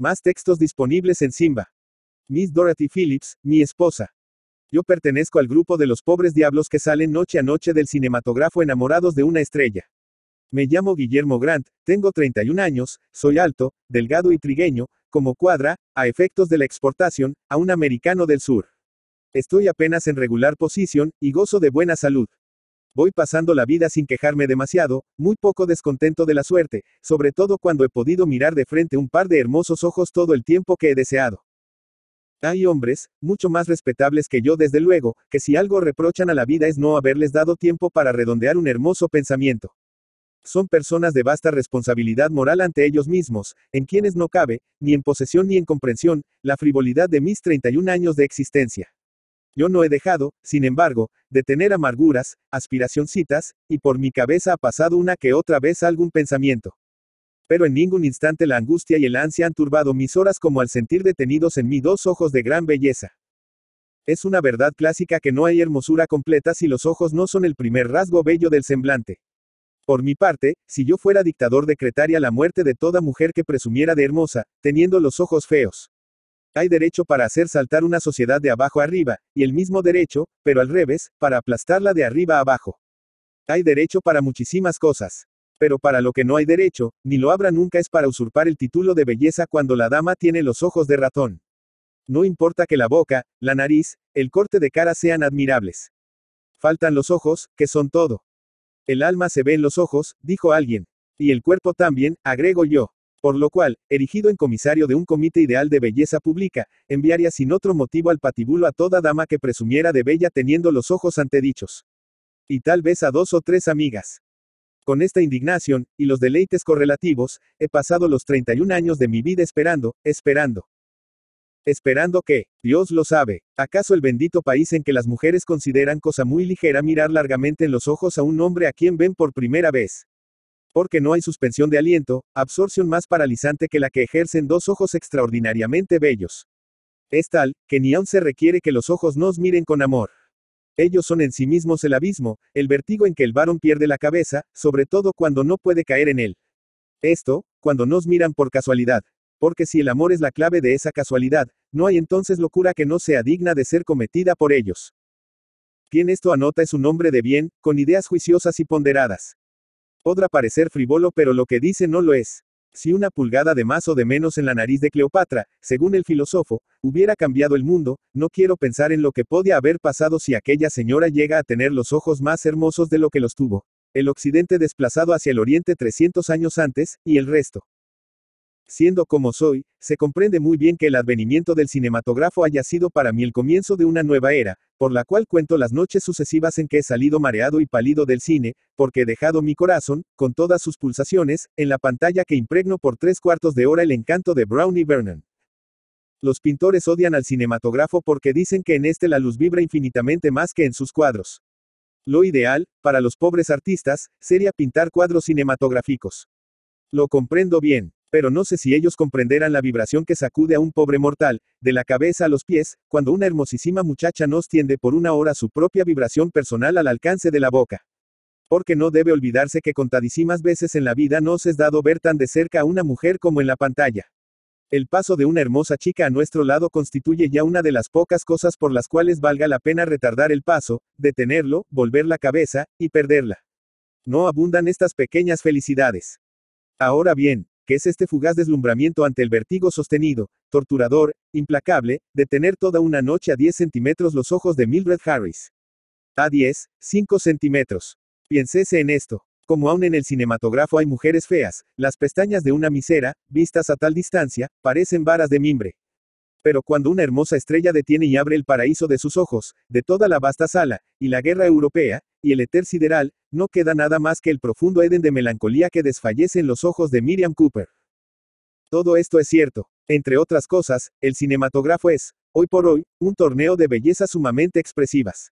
Más textos disponibles en Simba. Miss Dorothy Phillips, mi esposa. Yo pertenezco al grupo de los pobres diablos que salen noche a noche del cinematógrafo enamorados de una estrella. Me llamo Guillermo Grant, tengo 31 años, soy alto, delgado y trigueño, como cuadra, a efectos de la exportación, a un americano del sur. Estoy apenas en regular posición, y gozo de buena salud. Voy pasando la vida sin quejarme demasiado, muy poco descontento de la suerte, sobre todo cuando he podido mirar de frente un par de hermosos ojos todo el tiempo que he deseado. Hay hombres, mucho más respetables que yo desde luego, que si algo reprochan a la vida es no haberles dado tiempo para redondear un hermoso pensamiento. Son personas de vasta responsabilidad moral ante ellos mismos, en quienes no cabe, ni en posesión ni en comprensión, la frivolidad de mis 31 años de existencia. Yo no he dejado, sin embargo, de tener amarguras, aspiracioncitas, y por mi cabeza ha pasado una que otra vez algún pensamiento. Pero en ningún instante la angustia y el ansia han turbado mis horas como al sentir detenidos en mí dos ojos de gran belleza. Es una verdad clásica que no hay hermosura completa si los ojos no son el primer rasgo bello del semblante. Por mi parte, si yo fuera dictador decretaría la muerte de toda mujer que presumiera de hermosa, teniendo los ojos feos. Hay derecho para hacer saltar una sociedad de abajo arriba, y el mismo derecho, pero al revés, para aplastarla de arriba abajo. Hay derecho para muchísimas cosas. Pero para lo que no hay derecho, ni lo habrá nunca es para usurpar el título de belleza cuando la dama tiene los ojos de ratón. No importa que la boca, la nariz, el corte de cara sean admirables. Faltan los ojos, que son todo. El alma se ve en los ojos, dijo alguien. Y el cuerpo también, agrego yo. Por lo cual, erigido en comisario de un comité ideal de belleza pública, enviaría sin otro motivo al patibulo a toda dama que presumiera de bella teniendo los ojos antedichos. Y tal vez a dos o tres amigas. Con esta indignación, y los deleites correlativos, he pasado los 31 años de mi vida esperando, esperando. Esperando que, Dios lo sabe, acaso el bendito país en que las mujeres consideran cosa muy ligera mirar largamente en los ojos a un hombre a quien ven por primera vez. Porque no hay suspensión de aliento, absorción más paralizante que la que ejercen dos ojos extraordinariamente bellos. Es tal, que ni aun se requiere que los ojos nos miren con amor. Ellos son en sí mismos el abismo, el vertigo en que el varón pierde la cabeza, sobre todo cuando no puede caer en él. Esto, cuando nos miran por casualidad. Porque si el amor es la clave de esa casualidad, no hay entonces locura que no sea digna de ser cometida por ellos. Quien esto anota es un hombre de bien, con ideas juiciosas y ponderadas. Podrá parecer frivolo, pero lo que dice no lo es. Si una pulgada de más o de menos en la nariz de Cleopatra, según el filósofo, hubiera cambiado el mundo, no quiero pensar en lo que podía haber pasado si aquella señora llega a tener los ojos más hermosos de lo que los tuvo. El occidente desplazado hacia el oriente 300 años antes, y el resto. Siendo como soy, se comprende muy bien que el advenimiento del cinematógrafo haya sido para mí el comienzo de una nueva era, por la cual cuento las noches sucesivas en que he salido mareado y pálido del cine, porque he dejado mi corazón, con todas sus pulsaciones, en la pantalla que impregno por tres cuartos de hora el encanto de Brownie Vernon. Los pintores odian al cinematógrafo porque dicen que en este la luz vibra infinitamente más que en sus cuadros. Lo ideal, para los pobres artistas, sería pintar cuadros cinematográficos. Lo comprendo bien pero no sé si ellos comprenderán la vibración que sacude a un pobre mortal, de la cabeza a los pies, cuando una hermosísima muchacha nos tiende por una hora su propia vibración personal al alcance de la boca. Porque no debe olvidarse que contadísimas veces en la vida nos es dado ver tan de cerca a una mujer como en la pantalla. El paso de una hermosa chica a nuestro lado constituye ya una de las pocas cosas por las cuales valga la pena retardar el paso, detenerlo, volver la cabeza, y perderla. No abundan estas pequeñas felicidades. Ahora bien, es este fugaz deslumbramiento ante el vertigo sostenido, torturador, implacable, de tener toda una noche a 10 centímetros los ojos de Mildred Harris. A 10, 5 centímetros. Piénsese en esto. Como aún en el cinematógrafo hay mujeres feas, las pestañas de una misera, vistas a tal distancia, parecen varas de mimbre. Pero cuando una hermosa estrella detiene y abre el paraíso de sus ojos, de toda la vasta sala, y la guerra europea, y el éter sideral, no queda nada más que el profundo Eden de melancolía que desfallece en los ojos de Miriam Cooper. Todo esto es cierto. Entre otras cosas, el cinematógrafo es, hoy por hoy, un torneo de bellezas sumamente expresivas.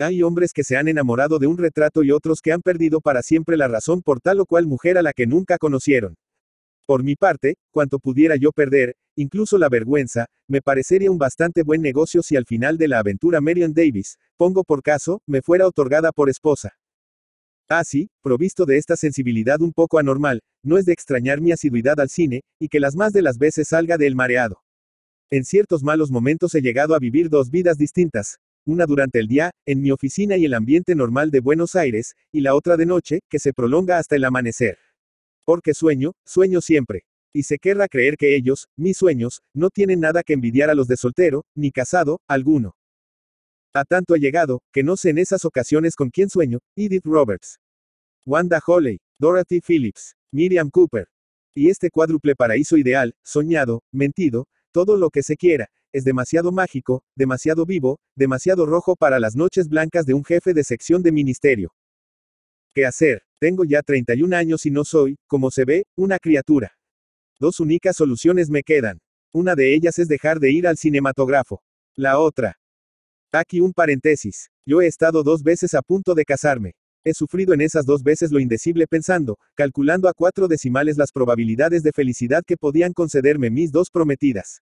Hay hombres que se han enamorado de un retrato y otros que han perdido para siempre la razón por tal o cual mujer a la que nunca conocieron. Por mi parte, cuanto pudiera yo perder, incluso la vergüenza, me parecería un bastante buen negocio si al final de la aventura Marion Davis, pongo por caso, me fuera otorgada por esposa. Así, ah, provisto de esta sensibilidad un poco anormal, no es de extrañar mi asiduidad al cine, y que las más de las veces salga del mareado. En ciertos malos momentos he llegado a vivir dos vidas distintas, una durante el día, en mi oficina y el ambiente normal de Buenos Aires, y la otra de noche, que se prolonga hasta el amanecer. Porque sueño, sueño siempre. Y se querrá creer que ellos, mis sueños, no tienen nada que envidiar a los de soltero, ni casado, alguno. A tanto he llegado, que no sé en esas ocasiones con quién sueño, Edith Roberts. Wanda Holley, Dorothy Phillips, Miriam Cooper. Y este cuádruple paraíso ideal, soñado, mentido, todo lo que se quiera, es demasiado mágico, demasiado vivo, demasiado rojo para las noches blancas de un jefe de sección de ministerio. ¿Qué hacer? Tengo ya 31 años y no soy, como se ve, una criatura. Dos únicas soluciones me quedan. Una de ellas es dejar de ir al cinematógrafo. La otra. Aquí un paréntesis. Yo he estado dos veces a punto de casarme. He sufrido en esas dos veces lo indecible pensando, calculando a cuatro decimales las probabilidades de felicidad que podían concederme mis dos prometidas.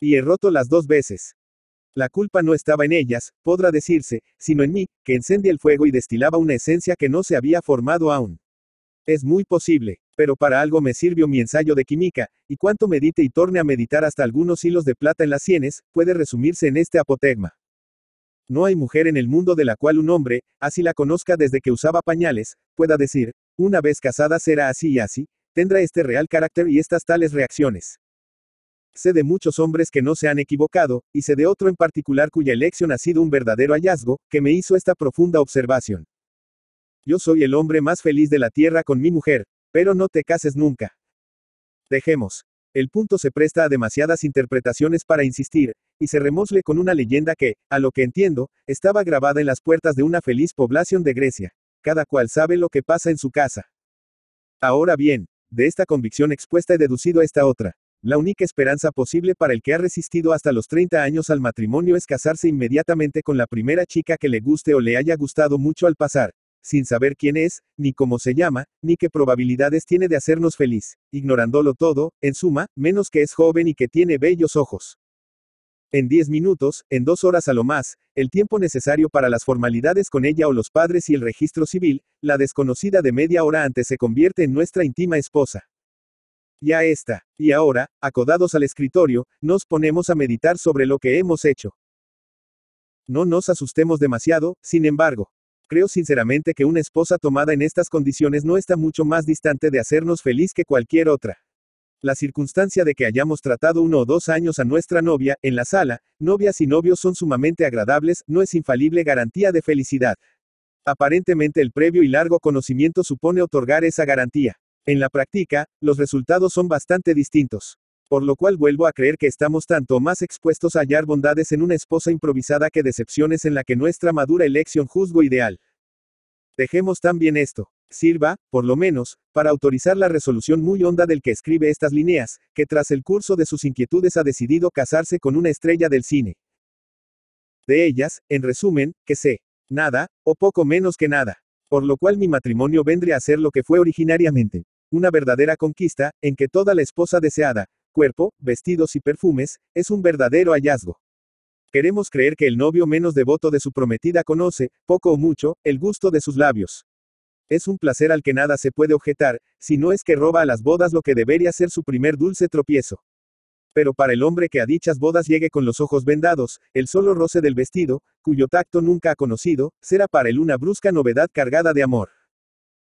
Y he roto las dos veces. La culpa no estaba en ellas, podrá decirse, sino en mí, que encendía el fuego y destilaba una esencia que no se había formado aún. Es muy posible, pero para algo me sirvió mi ensayo de química, y cuanto medite y torne a meditar hasta algunos hilos de plata en las sienes, puede resumirse en este apotegma. No hay mujer en el mundo de la cual un hombre, así la conozca desde que usaba pañales, pueda decir, una vez casada será así y así, tendrá este real carácter y estas tales reacciones. Sé de muchos hombres que no se han equivocado, y sé de otro en particular cuya elección ha sido un verdadero hallazgo, que me hizo esta profunda observación. Yo soy el hombre más feliz de la tierra con mi mujer, pero no te cases nunca. Dejemos. El punto se presta a demasiadas interpretaciones para insistir, y se remozle con una leyenda que, a lo que entiendo, estaba grabada en las puertas de una feliz población de Grecia. Cada cual sabe lo que pasa en su casa. Ahora bien, de esta convicción expuesta he deducido esta otra. La única esperanza posible para el que ha resistido hasta los 30 años al matrimonio es casarse inmediatamente con la primera chica que le guste o le haya gustado mucho al pasar, sin saber quién es, ni cómo se llama, ni qué probabilidades tiene de hacernos feliz, ignorándolo todo, en suma, menos que es joven y que tiene bellos ojos. En 10 minutos, en dos horas a lo más, el tiempo necesario para las formalidades con ella o los padres y el registro civil, la desconocida de media hora antes se convierte en nuestra íntima esposa. Ya está. Y ahora, acodados al escritorio, nos ponemos a meditar sobre lo que hemos hecho. No nos asustemos demasiado, sin embargo. Creo sinceramente que una esposa tomada en estas condiciones no está mucho más distante de hacernos feliz que cualquier otra. La circunstancia de que hayamos tratado uno o dos años a nuestra novia, en la sala, novias y novios son sumamente agradables, no es infalible garantía de felicidad. Aparentemente el previo y largo conocimiento supone otorgar esa garantía. En la práctica, los resultados son bastante distintos. Por lo cual vuelvo a creer que estamos tanto más expuestos a hallar bondades en una esposa improvisada que decepciones en la que nuestra madura elección juzgo ideal. Dejemos también esto. Sirva, por lo menos, para autorizar la resolución muy honda del que escribe estas líneas, que tras el curso de sus inquietudes ha decidido casarse con una estrella del cine. De ellas, en resumen, que sé, nada, o poco menos que nada. Por lo cual mi matrimonio vendría a ser lo que fue originariamente una verdadera conquista, en que toda la esposa deseada, cuerpo, vestidos y perfumes, es un verdadero hallazgo. Queremos creer que el novio menos devoto de su prometida conoce, poco o mucho, el gusto de sus labios. Es un placer al que nada se puede objetar, si no es que roba a las bodas lo que debería ser su primer dulce tropiezo. Pero para el hombre que a dichas bodas llegue con los ojos vendados, el solo roce del vestido, cuyo tacto nunca ha conocido, será para él una brusca novedad cargada de amor.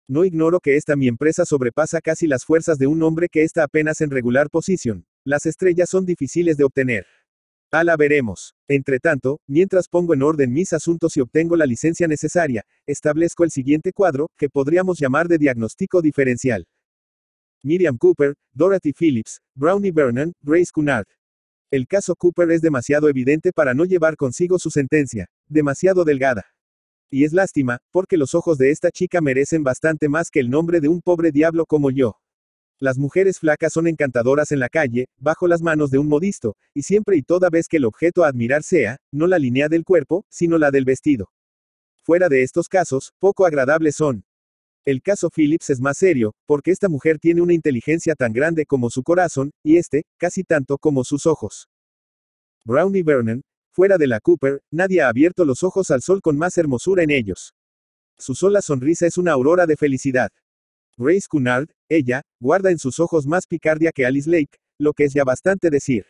No ignoro que esta mi empresa sobrepasa casi las fuerzas de un hombre que está apenas en regular posición. Las estrellas son difíciles de obtener. A ah, la veremos. Entretanto, mientras pongo en orden mis asuntos y obtengo la licencia necesaria, establezco el siguiente cuadro, que podríamos llamar de diagnóstico diferencial. Miriam Cooper, Dorothy Phillips, Brownie Vernon, Grace Cunard. El caso Cooper es demasiado evidente para no llevar consigo su sentencia, demasiado delgada. Y es lástima, porque los ojos de esta chica merecen bastante más que el nombre de un pobre diablo como yo. Las mujeres flacas son encantadoras en la calle, bajo las manos de un modisto, y siempre y toda vez que el objeto a admirar sea, no la línea del cuerpo, sino la del vestido. Fuera de estos casos, poco agradables son. El caso Phillips es más serio, porque esta mujer tiene una inteligencia tan grande como su corazón, y este, casi tanto como sus ojos. Brownie Vernon, Fuera de la Cooper, nadie ha abierto los ojos al sol con más hermosura en ellos. Su sola sonrisa es una aurora de felicidad. Grace Cunard, ella, guarda en sus ojos más picardia que Alice Lake, lo que es ya bastante decir.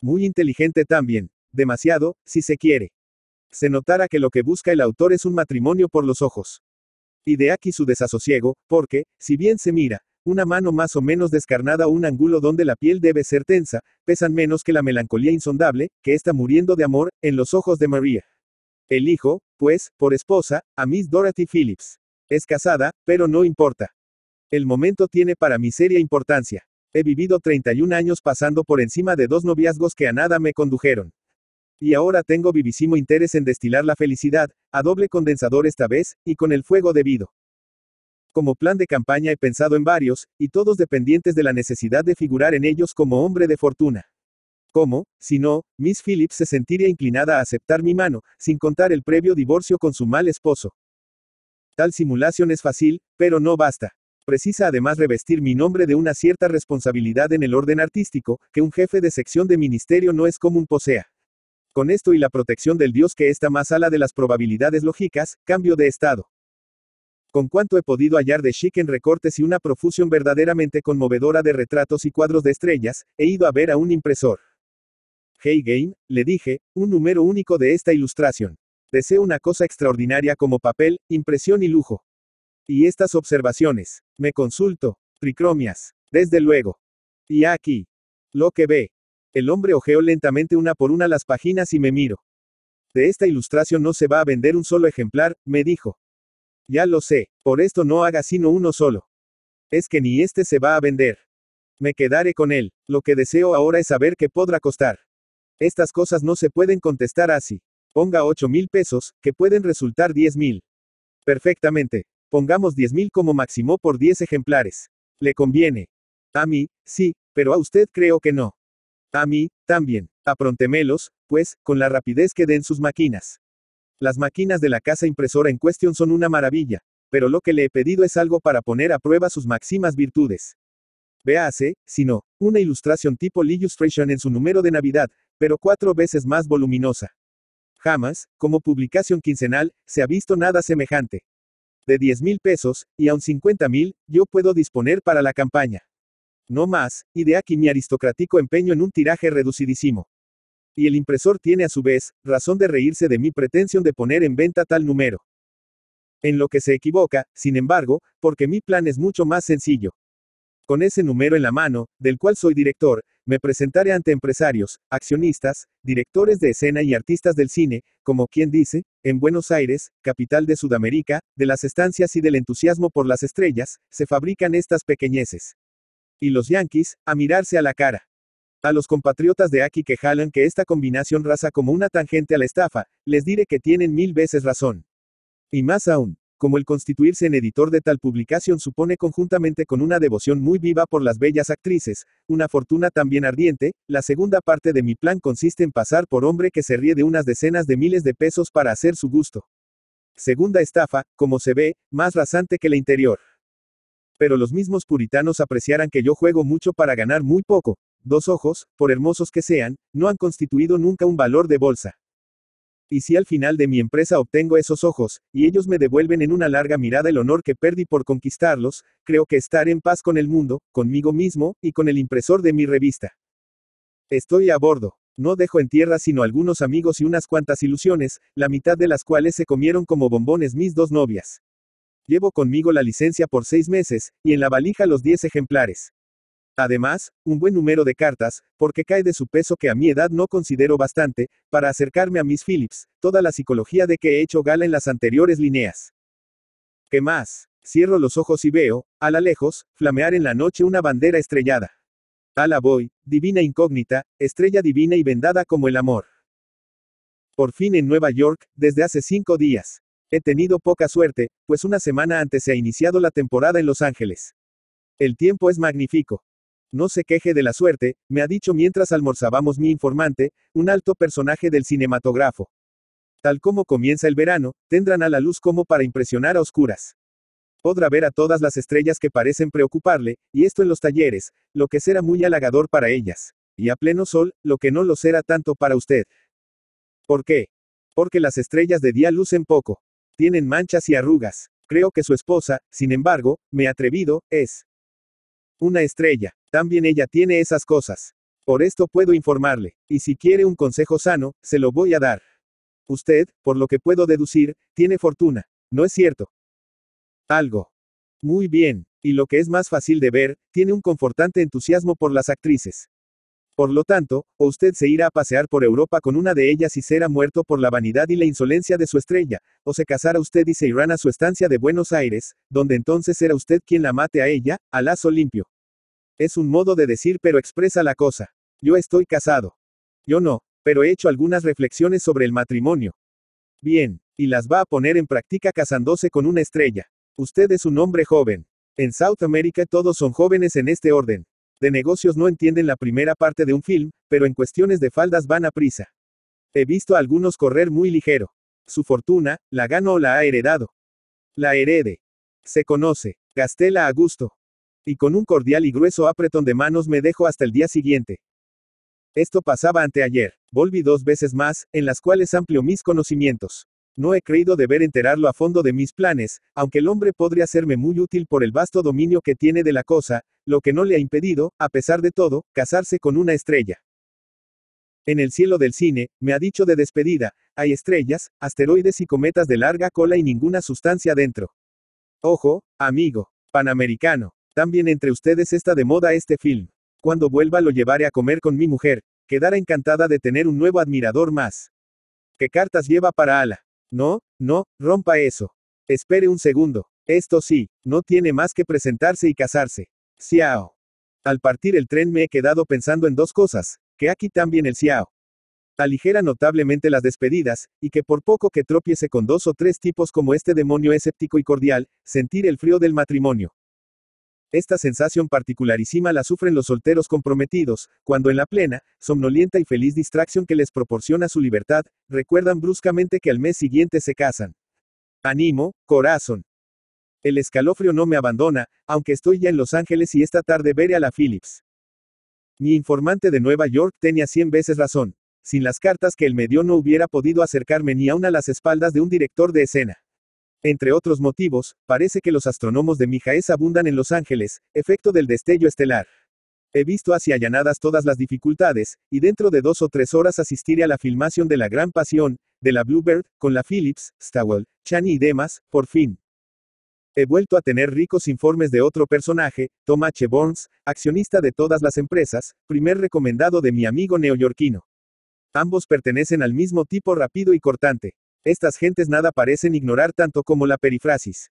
Muy inteligente también, demasiado, si se quiere. Se notará que lo que busca el autor es un matrimonio por los ojos. Y de aquí su desasosiego, porque, si bien se mira, una mano más o menos descarnada, un ángulo donde la piel debe ser tensa, pesan menos que la melancolía insondable, que está muriendo de amor, en los ojos de María. Elijo, pues, por esposa, a Miss Dorothy Phillips. Es casada, pero no importa. El momento tiene para mí seria importancia. He vivido 31 años pasando por encima de dos noviazgos que a nada me condujeron. Y ahora tengo vivísimo interés en destilar la felicidad, a doble condensador esta vez, y con el fuego debido. Como plan de campaña he pensado en varios, y todos dependientes de la necesidad de figurar en ellos como hombre de fortuna. ¿Cómo, si no, Miss Phillips se sentiría inclinada a aceptar mi mano, sin contar el previo divorcio con su mal esposo? Tal simulación es fácil, pero no basta. Precisa además revestir mi nombre de una cierta responsabilidad en el orden artístico, que un jefe de sección de ministerio no es común posea. Con esto y la protección del Dios que está más a de las probabilidades lógicas, cambio de estado con cuánto he podido hallar de chic en recortes y una profusión verdaderamente conmovedora de retratos y cuadros de estrellas, he ido a ver a un impresor. Hey game, le dije, un número único de esta ilustración. Deseo una cosa extraordinaria como papel, impresión y lujo. Y estas observaciones. Me consulto. Tricromias. Desde luego. Y aquí. Lo que ve. El hombre ojeó lentamente una por una las páginas y me miro. De esta ilustración no se va a vender un solo ejemplar, me dijo. Ya lo sé, por esto no haga sino uno solo. Es que ni este se va a vender. Me quedaré con él, lo que deseo ahora es saber qué podrá costar. Estas cosas no se pueden contestar así. Ponga 8 mil pesos, que pueden resultar 10 mil. Perfectamente. Pongamos 10 mil como máximo por 10 ejemplares. ¿Le conviene? A mí, sí, pero a usted creo que no. A mí, también. Aprontemelos, pues, con la rapidez que den sus máquinas. Las máquinas de la casa impresora en cuestión son una maravilla, pero lo que le he pedido es algo para poner a prueba sus máximas virtudes. si no, una ilustración tipo L'Illustration en su número de Navidad, pero cuatro veces más voluminosa. Jamás, como publicación quincenal, se ha visto nada semejante. De 10 mil pesos, y aun 50 mil, yo puedo disponer para la campaña. No más, y de aquí mi aristocrático empeño en un tiraje reducidísimo. Y el impresor tiene a su vez, razón de reírse de mi pretensión de poner en venta tal número. En lo que se equivoca, sin embargo, porque mi plan es mucho más sencillo. Con ese número en la mano, del cual soy director, me presentaré ante empresarios, accionistas, directores de escena y artistas del cine, como quien dice, en Buenos Aires, capital de Sudamérica, de las estancias y del entusiasmo por las estrellas, se fabrican estas pequeñeces. Y los yanquis, a mirarse a la cara. A los compatriotas de aquí que jalan que esta combinación raza como una tangente a la estafa, les diré que tienen mil veces razón. Y más aún, como el constituirse en editor de tal publicación supone conjuntamente con una devoción muy viva por las bellas actrices, una fortuna también ardiente, la segunda parte de mi plan consiste en pasar por hombre que se ríe de unas decenas de miles de pesos para hacer su gusto. Segunda estafa, como se ve, más rasante que la interior. Pero los mismos puritanos apreciarán que yo juego mucho para ganar muy poco, dos ojos, por hermosos que sean, no han constituido nunca un valor de bolsa. Y si al final de mi empresa obtengo esos ojos, y ellos me devuelven en una larga mirada el honor que perdí por conquistarlos, creo que estaré en paz con el mundo, conmigo mismo, y con el impresor de mi revista. Estoy a bordo. No dejo en tierra sino algunos amigos y unas cuantas ilusiones, la mitad de las cuales se comieron como bombones mis dos novias. Llevo conmigo la licencia por seis meses, y en la valija los diez ejemplares. Además, un buen número de cartas, porque cae de su peso que a mi edad no considero bastante, para acercarme a Miss Phillips, toda la psicología de que he hecho gala en las anteriores líneas. ¿Qué más? Cierro los ojos y veo, a la lejos, flamear en la noche una bandera estrellada. A la voy, divina incógnita, estrella divina y vendada como el amor. Por fin en Nueva York, desde hace cinco días. He tenido poca suerte, pues una semana antes se ha iniciado la temporada en Los Ángeles. El tiempo es magnífico. No se queje de la suerte, me ha dicho mientras almorzábamos mi informante, un alto personaje del cinematógrafo. Tal como comienza el verano, tendrán a la luz como para impresionar a oscuras. Podrá ver a todas las estrellas que parecen preocuparle, y esto en los talleres, lo que será muy halagador para ellas. Y a pleno sol, lo que no lo será tanto para usted. ¿Por qué? Porque las estrellas de día lucen poco. Tienen manchas y arrugas. Creo que su esposa, sin embargo, me atrevido, es una estrella. También ella tiene esas cosas. Por esto puedo informarle, y si quiere un consejo sano, se lo voy a dar. Usted, por lo que puedo deducir, tiene fortuna, ¿no es cierto? Algo. Muy bien, y lo que es más fácil de ver, tiene un confortante entusiasmo por las actrices. Por lo tanto, o usted se irá a pasear por Europa con una de ellas y será muerto por la vanidad y la insolencia de su estrella, o se casará usted y se irán a su estancia de Buenos Aires, donde entonces será usted quien la mate a ella, al lazo limpio. Es un modo de decir pero expresa la cosa. Yo estoy casado. Yo no, pero he hecho algunas reflexiones sobre el matrimonio. Bien, y las va a poner en práctica casándose con una estrella. Usted es un hombre joven. En South America todos son jóvenes en este orden de negocios no entienden la primera parte de un film, pero en cuestiones de faldas van a prisa. He visto a algunos correr muy ligero. Su fortuna, la gano o la ha heredado. La herede. Se conoce. Gastéla a gusto. Y con un cordial y grueso apretón de manos me dejo hasta el día siguiente. Esto pasaba anteayer. Volví dos veces más, en las cuales amplió mis conocimientos. No he creído deber enterarlo a fondo de mis planes, aunque el hombre podría serme muy útil por el vasto dominio que tiene de la cosa, lo que no le ha impedido, a pesar de todo, casarse con una estrella. En el cielo del cine, me ha dicho de despedida, hay estrellas, asteroides y cometas de larga cola y ninguna sustancia dentro. Ojo, amigo, panamericano, también entre ustedes está de moda este film. Cuando vuelva lo llevaré a comer con mi mujer, quedará encantada de tener un nuevo admirador más. ¿Qué cartas lleva para Ala? No, no, rompa eso. Espere un segundo. Esto sí, no tiene más que presentarse y casarse. —Ciao. Al partir el tren me he quedado pensando en dos cosas, que aquí también el ciao. Aligera notablemente las despedidas, y que por poco que tropiece con dos o tres tipos como este demonio escéptico y cordial, sentir el frío del matrimonio. Esta sensación particularísima la sufren los solteros comprometidos, cuando en la plena, somnolienta y feliz distracción que les proporciona su libertad, recuerdan bruscamente que al mes siguiente se casan. Animo, corazón. El escalofrío no me abandona, aunque estoy ya en Los Ángeles y esta tarde veré a la Phillips. Mi informante de Nueva York tenía cien veces razón. Sin las cartas que él me dio no hubiera podido acercarme ni aun a las espaldas de un director de escena. Entre otros motivos, parece que los astrónomos de Mijaes abundan en Los Ángeles, efecto del destello estelar. He visto hacia allanadas todas las dificultades, y dentro de dos o tres horas asistiré a la filmación de La Gran Pasión, de la Bluebird, con la Phillips, Stawell, Chani y demás, por fin. He vuelto a tener ricos informes de otro personaje, Tom H. Burns, accionista de todas las empresas, primer recomendado de mi amigo neoyorquino. Ambos pertenecen al mismo tipo rápido y cortante. Estas gentes nada parecen ignorar tanto como la perifrasis.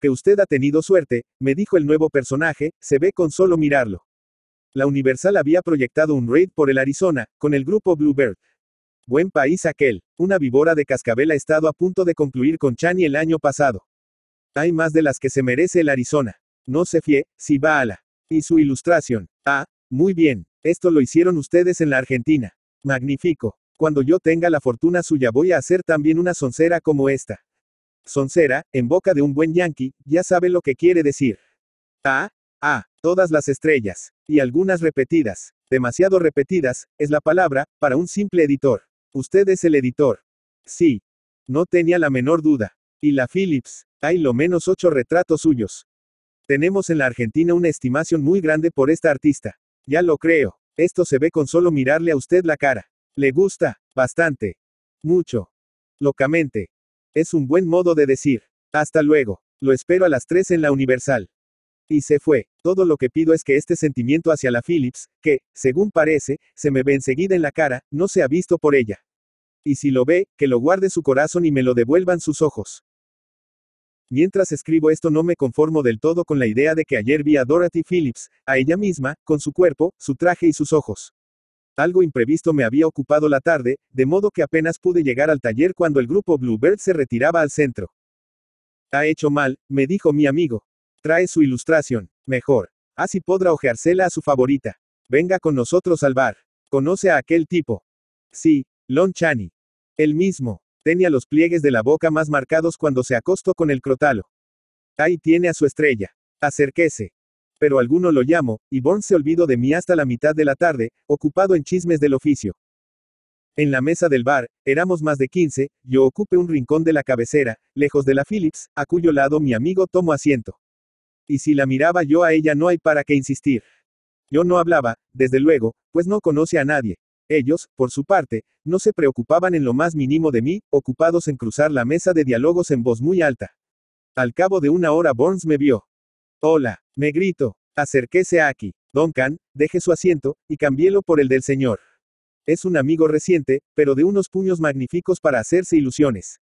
Que usted ha tenido suerte, me dijo el nuevo personaje, se ve con solo mirarlo. La Universal había proyectado un raid por el Arizona, con el grupo Bluebird. Buen país aquel. Una víbora de cascabel ha estado a punto de concluir con Chani el año pasado. Hay más de las que se merece el Arizona. No se fíe, si va a la. Y su ilustración. Ah, muy bien. Esto lo hicieron ustedes en la Argentina. Magnífico. Cuando yo tenga la fortuna suya voy a hacer también una soncera como esta. Soncera, en boca de un buen yankee, ya sabe lo que quiere decir. Ah, ah, todas las estrellas, y algunas repetidas, demasiado repetidas, es la palabra, para un simple editor. Usted es el editor. Sí. No tenía la menor duda. Y la Phillips, hay lo menos ocho retratos suyos. Tenemos en la Argentina una estimación muy grande por esta artista. Ya lo creo. Esto se ve con solo mirarle a usted la cara. Le gusta, bastante, mucho, locamente. Es un buen modo de decir, hasta luego, lo espero a las 3 en la Universal. Y se fue. Todo lo que pido es que este sentimiento hacia la Phillips, que, según parece, se me ve enseguida en la cara, no sea visto por ella. Y si lo ve, que lo guarde su corazón y me lo devuelvan sus ojos. Mientras escribo esto no me conformo del todo con la idea de que ayer vi a Dorothy Phillips, a ella misma, con su cuerpo, su traje y sus ojos. Algo imprevisto me había ocupado la tarde, de modo que apenas pude llegar al taller cuando el grupo Bluebird se retiraba al centro. Ha hecho mal, me dijo mi amigo. Trae su ilustración, mejor. Así podrá ojeársela a su favorita. Venga con nosotros al bar. Conoce a aquel tipo. Sí, Lon Chani. El mismo. Tenía los pliegues de la boca más marcados cuando se acostó con el crotalo. Ahí tiene a su estrella. Acerquese pero alguno lo llamo, y Burns se olvidó de mí hasta la mitad de la tarde, ocupado en chismes del oficio. En la mesa del bar, éramos más de 15, yo ocupé un rincón de la cabecera, lejos de la Phillips, a cuyo lado mi amigo tomó asiento. Y si la miraba yo a ella no hay para qué insistir. Yo no hablaba, desde luego, pues no conoce a nadie. Ellos, por su parte, no se preocupaban en lo más mínimo de mí, ocupados en cruzar la mesa de diálogos en voz muy alta. Al cabo de una hora Burns me vio. Hola. Me grito, Acérquese aquí. Duncan, deje su asiento, y cambiélo por el del señor. Es un amigo reciente, pero de unos puños magníficos para hacerse ilusiones.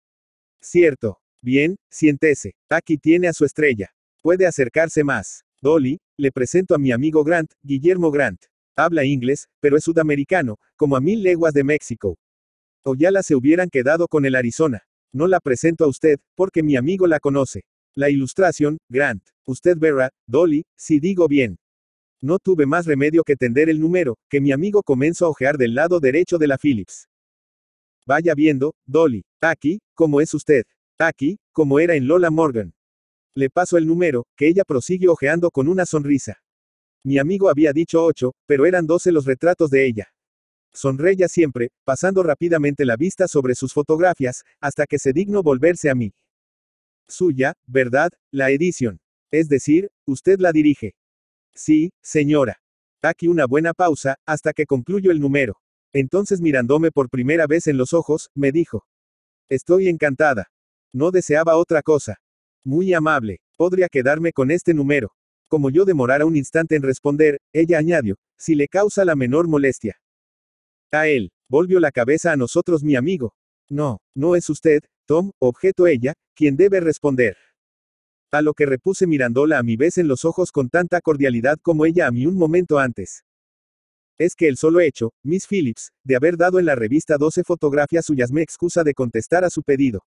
Cierto. Bien, siéntese. Aquí tiene a su estrella. Puede acercarse más. Dolly, le presento a mi amigo Grant, Guillermo Grant. Habla inglés, pero es sudamericano, como a mil leguas de México. O ya la se hubieran quedado con el Arizona. No la presento a usted, porque mi amigo la conoce. La ilustración, Grant. Usted verá, Dolly, si digo bien. No tuve más remedio que tender el número, que mi amigo comenzó a ojear del lado derecho de la Phillips. Vaya viendo, Dolly. Aquí, como es usted. Aquí, como era en Lola Morgan. Le paso el número, que ella prosigue ojeando con una sonrisa. Mi amigo había dicho ocho, pero eran doce los retratos de ella. Sonreía siempre, pasando rápidamente la vista sobre sus fotografías, hasta que se dignó volverse a mí. Suya, ¿verdad? La edición. Es decir, usted la dirige. Sí, señora. Aquí una buena pausa, hasta que concluyo el número. Entonces mirándome por primera vez en los ojos, me dijo. Estoy encantada. No deseaba otra cosa. Muy amable. Podría quedarme con este número. Como yo demorara un instante en responder, ella añadió, si le causa la menor molestia. A él, volvió la cabeza a nosotros mi amigo. No, no es usted, Tom, objeto ella, quien debe responder. A lo que repuse mirándola a mi vez en los ojos con tanta cordialidad como ella a mí un momento antes. Es que el solo hecho, Miss Phillips, de haber dado en la revista 12 fotografías suyas me excusa de contestar a su pedido.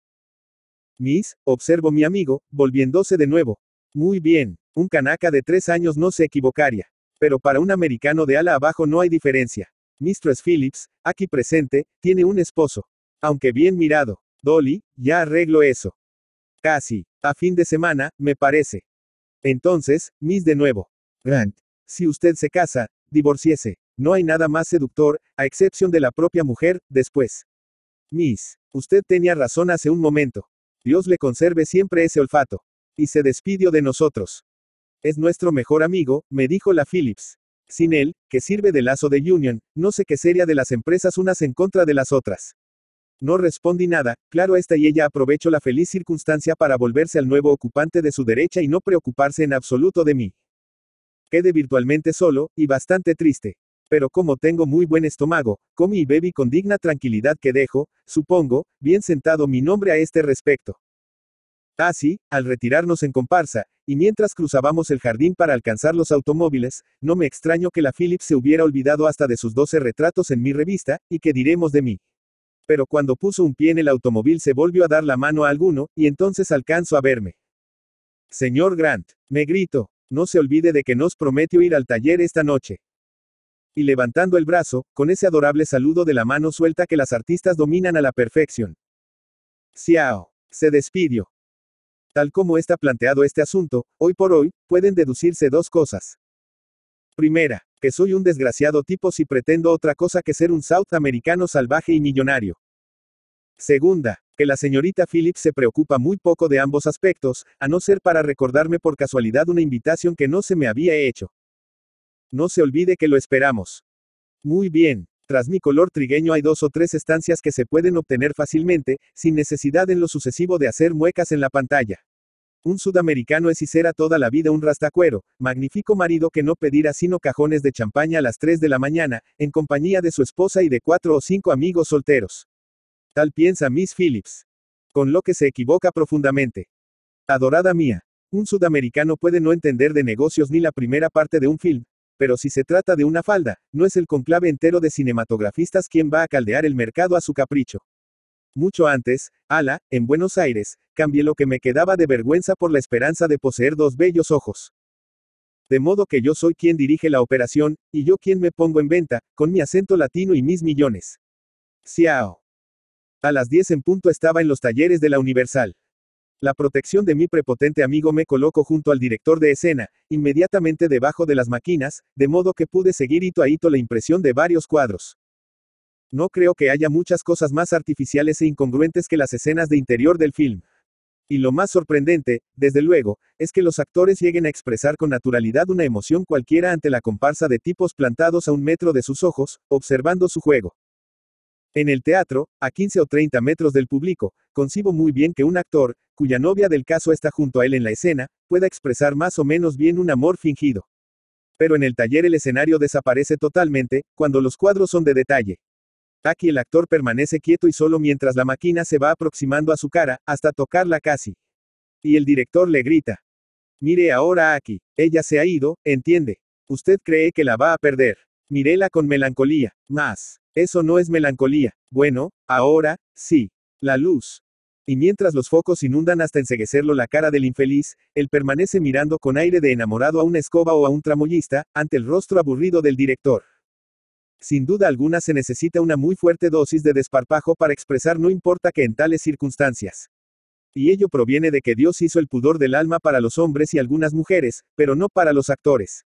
Miss, observo mi amigo, volviéndose de nuevo. Muy bien, un canaca de tres años no se equivocaría. Pero para un americano de ala abajo no hay diferencia. Mistress Phillips, aquí presente, tiene un esposo. Aunque bien mirado. Dolly, ya arreglo eso. Casi. A fin de semana, me parece. Entonces, Miss de nuevo. Grant. Si usted se casa, divorciese. No hay nada más seductor, a excepción de la propia mujer, después. Miss. Usted tenía razón hace un momento. Dios le conserve siempre ese olfato. Y se despidió de nosotros. Es nuestro mejor amigo, me dijo la Phillips. Sin él, que sirve de lazo de Union, no sé qué sería de las empresas unas en contra de las otras. No respondí nada, claro está y ella aprovechó la feliz circunstancia para volverse al nuevo ocupante de su derecha y no preocuparse en absoluto de mí. Quedé virtualmente solo, y bastante triste. Pero como tengo muy buen estómago, comí y bebí con digna tranquilidad que dejo, supongo, bien sentado mi nombre a este respecto. Así, ah, al retirarnos en comparsa, y mientras cruzábamos el jardín para alcanzar los automóviles, no me extraño que la Phillips se hubiera olvidado hasta de sus 12 retratos en mi revista, y que diremos de mí. Pero cuando puso un pie en el automóvil se volvió a dar la mano a alguno, y entonces alcanzó a verme. Señor Grant, me grito, no se olvide de que nos prometió ir al taller esta noche. Y levantando el brazo, con ese adorable saludo de la mano suelta que las artistas dominan a la perfección. Xiao. Se despidió. Tal como está planteado este asunto, hoy por hoy, pueden deducirse dos cosas. Primera, que soy un desgraciado tipo si pretendo otra cosa que ser un South americano salvaje y millonario. Segunda, que la señorita Phillips se preocupa muy poco de ambos aspectos, a no ser para recordarme por casualidad una invitación que no se me había hecho. No se olvide que lo esperamos. Muy bien, tras mi color trigueño hay dos o tres estancias que se pueden obtener fácilmente, sin necesidad en lo sucesivo de hacer muecas en la pantalla. Un sudamericano es y será toda la vida un rastacuero, magnífico marido que no pedirá sino cajones de champaña a las 3 de la mañana, en compañía de su esposa y de cuatro o cinco amigos solteros. Tal piensa Miss Phillips. Con lo que se equivoca profundamente. Adorada mía. Un sudamericano puede no entender de negocios ni la primera parte de un film, pero si se trata de una falda, no es el conclave entero de cinematografistas quien va a caldear el mercado a su capricho. Mucho antes, Ala, en Buenos Aires, cambié lo que me quedaba de vergüenza por la esperanza de poseer dos bellos ojos. De modo que yo soy quien dirige la operación, y yo quien me pongo en venta, con mi acento latino y mis millones. Ciao. A las 10 en punto estaba en los talleres de la Universal. La protección de mi prepotente amigo me colocó junto al director de escena, inmediatamente debajo de las máquinas, de modo que pude seguir hito a hito la impresión de varios cuadros. No creo que haya muchas cosas más artificiales e incongruentes que las escenas de interior del film. Y lo más sorprendente, desde luego, es que los actores lleguen a expresar con naturalidad una emoción cualquiera ante la comparsa de tipos plantados a un metro de sus ojos, observando su juego. En el teatro, a 15 o 30 metros del público, concibo muy bien que un actor, cuya novia del caso está junto a él en la escena, pueda expresar más o menos bien un amor fingido. Pero en el taller el escenario desaparece totalmente, cuando los cuadros son de detalle. Aquí el actor permanece quieto y solo mientras la máquina se va aproximando a su cara, hasta tocarla casi. Y el director le grita. Mire ahora aquí. Ella se ha ido, entiende. Usted cree que la va a perder. Mirela con melancolía. Más. Eso no es melancolía. Bueno, ahora, sí. La luz. Y mientras los focos inundan hasta enseguecerlo la cara del infeliz, él permanece mirando con aire de enamorado a una escoba o a un tramoyista, ante el rostro aburrido del director. Sin duda alguna se necesita una muy fuerte dosis de desparpajo para expresar no importa que en tales circunstancias. Y ello proviene de que Dios hizo el pudor del alma para los hombres y algunas mujeres, pero no para los actores.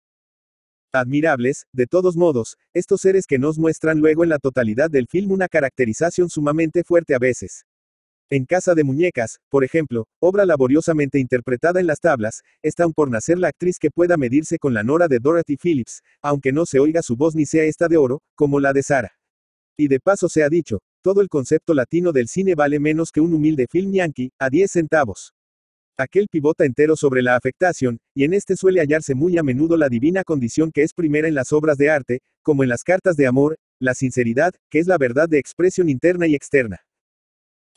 Admirables, de todos modos, estos seres que nos muestran luego en la totalidad del film una caracterización sumamente fuerte a veces. En Casa de Muñecas, por ejemplo, obra laboriosamente interpretada en las tablas, está aún por nacer la actriz que pueda medirse con la Nora de Dorothy Phillips, aunque no se oiga su voz ni sea esta de oro, como la de Sara. Y de paso se ha dicho, todo el concepto latino del cine vale menos que un humilde film yankee, a 10 centavos. Aquel pivota entero sobre la afectación, y en este suele hallarse muy a menudo la divina condición que es primera en las obras de arte, como en las cartas de amor, la sinceridad, que es la verdad de expresión interna y externa.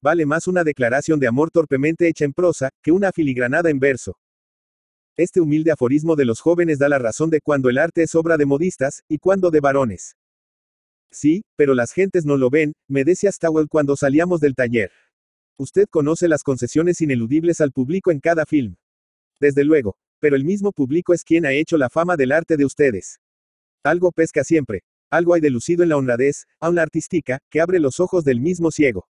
Vale más una declaración de amor torpemente hecha en prosa, que una filigranada en verso. Este humilde aforismo de los jóvenes da la razón de cuando el arte es obra de modistas, y cuando de varones. Sí, pero las gentes no lo ven, me decía Stowell cuando salíamos del taller. Usted conoce las concesiones ineludibles al público en cada film. Desde luego, pero el mismo público es quien ha hecho la fama del arte de ustedes. Algo pesca siempre, algo hay de lucido en la honradez, aun artística, que abre los ojos del mismo ciego.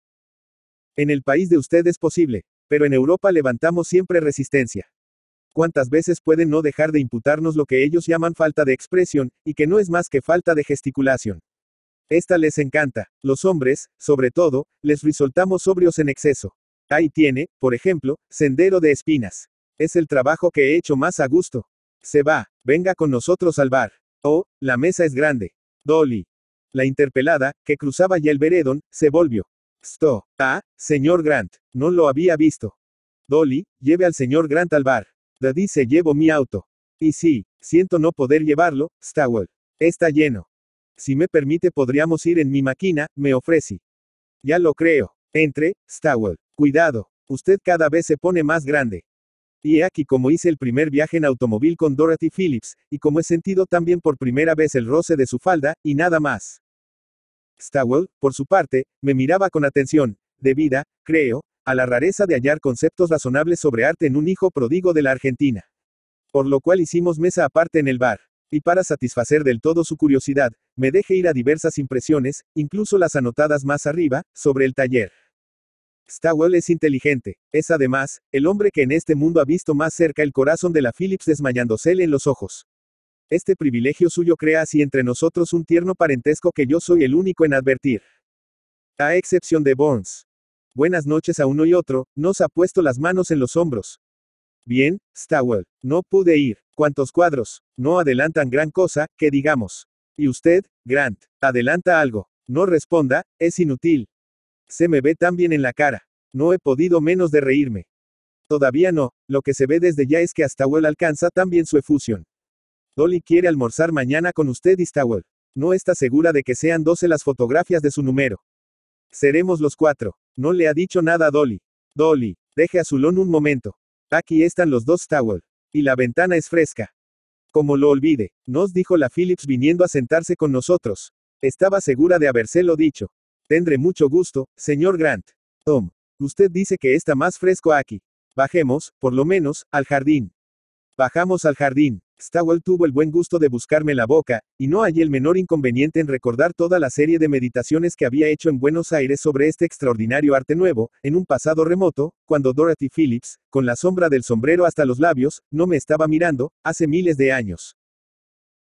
En el país de usted es posible, pero en Europa levantamos siempre resistencia. ¿Cuántas veces pueden no dejar de imputarnos lo que ellos llaman falta de expresión, y que no es más que falta de gesticulación? Esta les encanta. Los hombres, sobre todo, les resultamos sobrios en exceso. Ahí tiene, por ejemplo, Sendero de Espinas. Es el trabajo que he hecho más a gusto. Se va, venga con nosotros al bar. Oh, la mesa es grande. Dolly. La interpelada, que cruzaba ya el veredón, se volvió. Sto. Ah, señor Grant, no lo había visto. Dolly, lleve al señor Grant al bar. Daddy se llevo mi auto. Y sí, siento no poder llevarlo, Stowell. Está lleno. Si me permite podríamos ir en mi máquina, me ofrecí. Ya lo creo. Entre, Stowell. Cuidado, usted cada vez se pone más grande. Y aquí como hice el primer viaje en automóvil con Dorothy Phillips, y como he sentido también por primera vez el roce de su falda, y nada más. Stowell, por su parte, me miraba con atención, debida, creo, a la rareza de hallar conceptos razonables sobre arte en un hijo prodigo de la Argentina. Por lo cual hicimos mesa aparte en el bar. Y para satisfacer del todo su curiosidad, me dejé ir a diversas impresiones, incluso las anotadas más arriba, sobre el taller. Stowell es inteligente, es además, el hombre que en este mundo ha visto más cerca el corazón de la Phillips desmayándosele en los ojos. Este privilegio suyo crea así entre nosotros un tierno parentesco que yo soy el único en advertir. A excepción de Burns. Buenas noches a uno y otro, nos ha puesto las manos en los hombros. Bien, Stowell, no pude ir. ¿Cuántos cuadros? No adelantan gran cosa, que digamos. ¿Y usted, Grant? ¿Adelanta algo? No responda, es inútil. Se me ve tan bien en la cara. No he podido menos de reírme. Todavía no, lo que se ve desde ya es que hasta Well alcanza también su efusión. Dolly quiere almorzar mañana con usted y Stowell. No está segura de que sean 12 las fotografías de su número. Seremos los cuatro. No le ha dicho nada a Dolly. Dolly, deje a Zulón un momento. Aquí están los dos Stowell. Y la ventana es fresca. Como lo olvide, nos dijo la Phillips viniendo a sentarse con nosotros. Estaba segura de habérselo dicho. Tendré mucho gusto, señor Grant. Tom, usted dice que está más fresco aquí. Bajemos, por lo menos, al jardín. Bajamos al jardín. Stowell tuvo el buen gusto de buscarme la boca, y no hallé el menor inconveniente en recordar toda la serie de meditaciones que había hecho en Buenos Aires sobre este extraordinario arte nuevo, en un pasado remoto, cuando Dorothy Phillips, con la sombra del sombrero hasta los labios, no me estaba mirando, hace miles de años.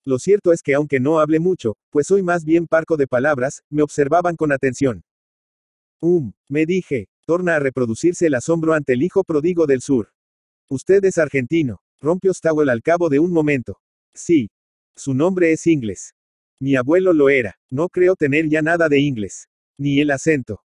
Lo cierto es que aunque no hable mucho, pues soy más bien parco de palabras, me observaban con atención. Um, me dije, torna a reproducirse el asombro ante el hijo prodigo del sur. Usted es argentino. Rompió Stowell al cabo de un momento. Sí. Su nombre es inglés. Mi abuelo lo era. No creo tener ya nada de inglés. Ni el acento.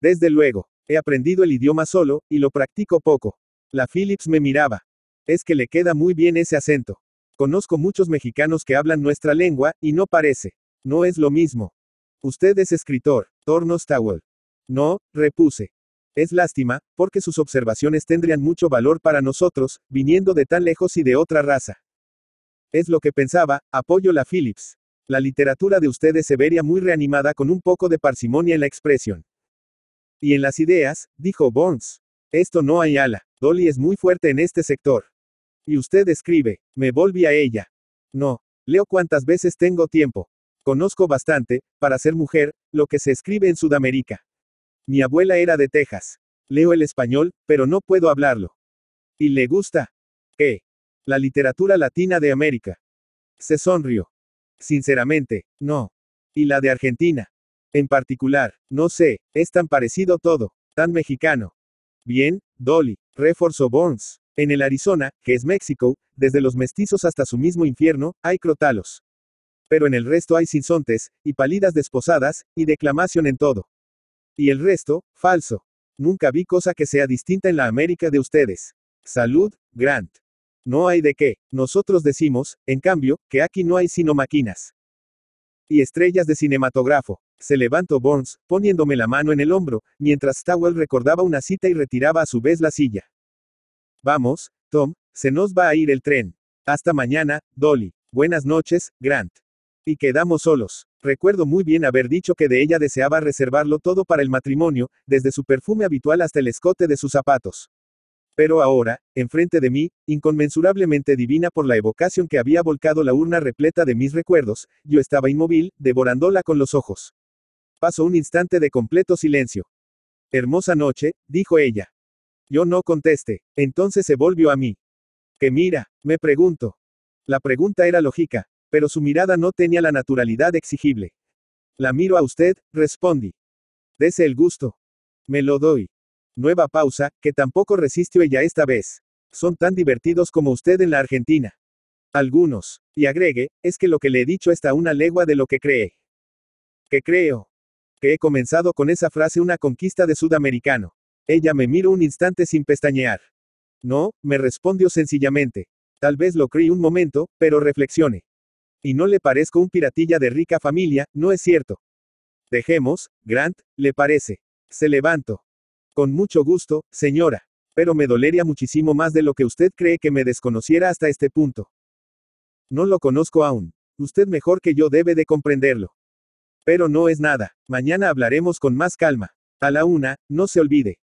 Desde luego. He aprendido el idioma solo, y lo practico poco. La Phillips me miraba. Es que le queda muy bien ese acento. Conozco muchos mexicanos que hablan nuestra lengua, y no parece. No es lo mismo. Usted es escritor, Tornos Stowell. No, repuse. Es lástima, porque sus observaciones tendrían mucho valor para nosotros, viniendo de tan lejos y de otra raza. Es lo que pensaba, apoyo la Phillips. La literatura de ustedes se vería muy reanimada con un poco de parsimonia en la expresión. Y en las ideas, dijo Bones. Esto no hay ala. Dolly es muy fuerte en este sector. Y usted escribe, me volví a ella. No, leo cuantas veces tengo tiempo. Conozco bastante, para ser mujer, lo que se escribe en Sudamérica. Mi abuela era de Texas. Leo el español, pero no puedo hablarlo. Y le gusta. Eh. La literatura latina de América. Se sonrió. Sinceramente, no. Y la de Argentina. En particular, no sé, es tan parecido todo, tan mexicano. Bien, Dolly, reforzó Burns. En el Arizona, que es México, desde los mestizos hasta su mismo infierno, hay crotalos. Pero en el resto hay sinsontes, y pálidas desposadas, y declamación en todo. Y el resto, falso. Nunca vi cosa que sea distinta en la América de ustedes. Salud, Grant. No hay de qué. Nosotros decimos, en cambio, que aquí no hay sino máquinas. Y estrellas de cinematógrafo. Se levantó Burns, poniéndome la mano en el hombro, mientras Stowell recordaba una cita y retiraba a su vez la silla. Vamos, Tom, se nos va a ir el tren. Hasta mañana, Dolly. Buenas noches, Grant. Y quedamos solos. Recuerdo muy bien haber dicho que de ella deseaba reservarlo todo para el matrimonio, desde su perfume habitual hasta el escote de sus zapatos. Pero ahora, enfrente de mí, inconmensurablemente divina por la evocación que había volcado la urna repleta de mis recuerdos, yo estaba inmóvil, devorándola con los ojos. Pasó un instante de completo silencio. Hermosa noche, dijo ella. Yo no contesté, entonces se volvió a mí. ¿Qué mira? me pregunto. La pregunta era lógica, pero su mirada no tenía la naturalidad exigible. La miro a usted, respondí. Dese el gusto. Me lo doy. Nueva pausa, que tampoco resistió ella esta vez. Son tan divertidos como usted en la Argentina. Algunos. Y agregue, es que lo que le he dicho está una legua de lo que cree. Que creo. Que he comenzado con esa frase una conquista de sudamericano. Ella me miró un instante sin pestañear. No, me respondió sencillamente. Tal vez lo creí un momento, pero reflexione. Y no le parezco un piratilla de rica familia, ¿no es cierto? Dejemos, Grant, le parece. Se levanto. Con mucho gusto, señora. Pero me dolería muchísimo más de lo que usted cree que me desconociera hasta este punto. No lo conozco aún. Usted mejor que yo debe de comprenderlo. Pero no es nada. Mañana hablaremos con más calma. A la una, no se olvide.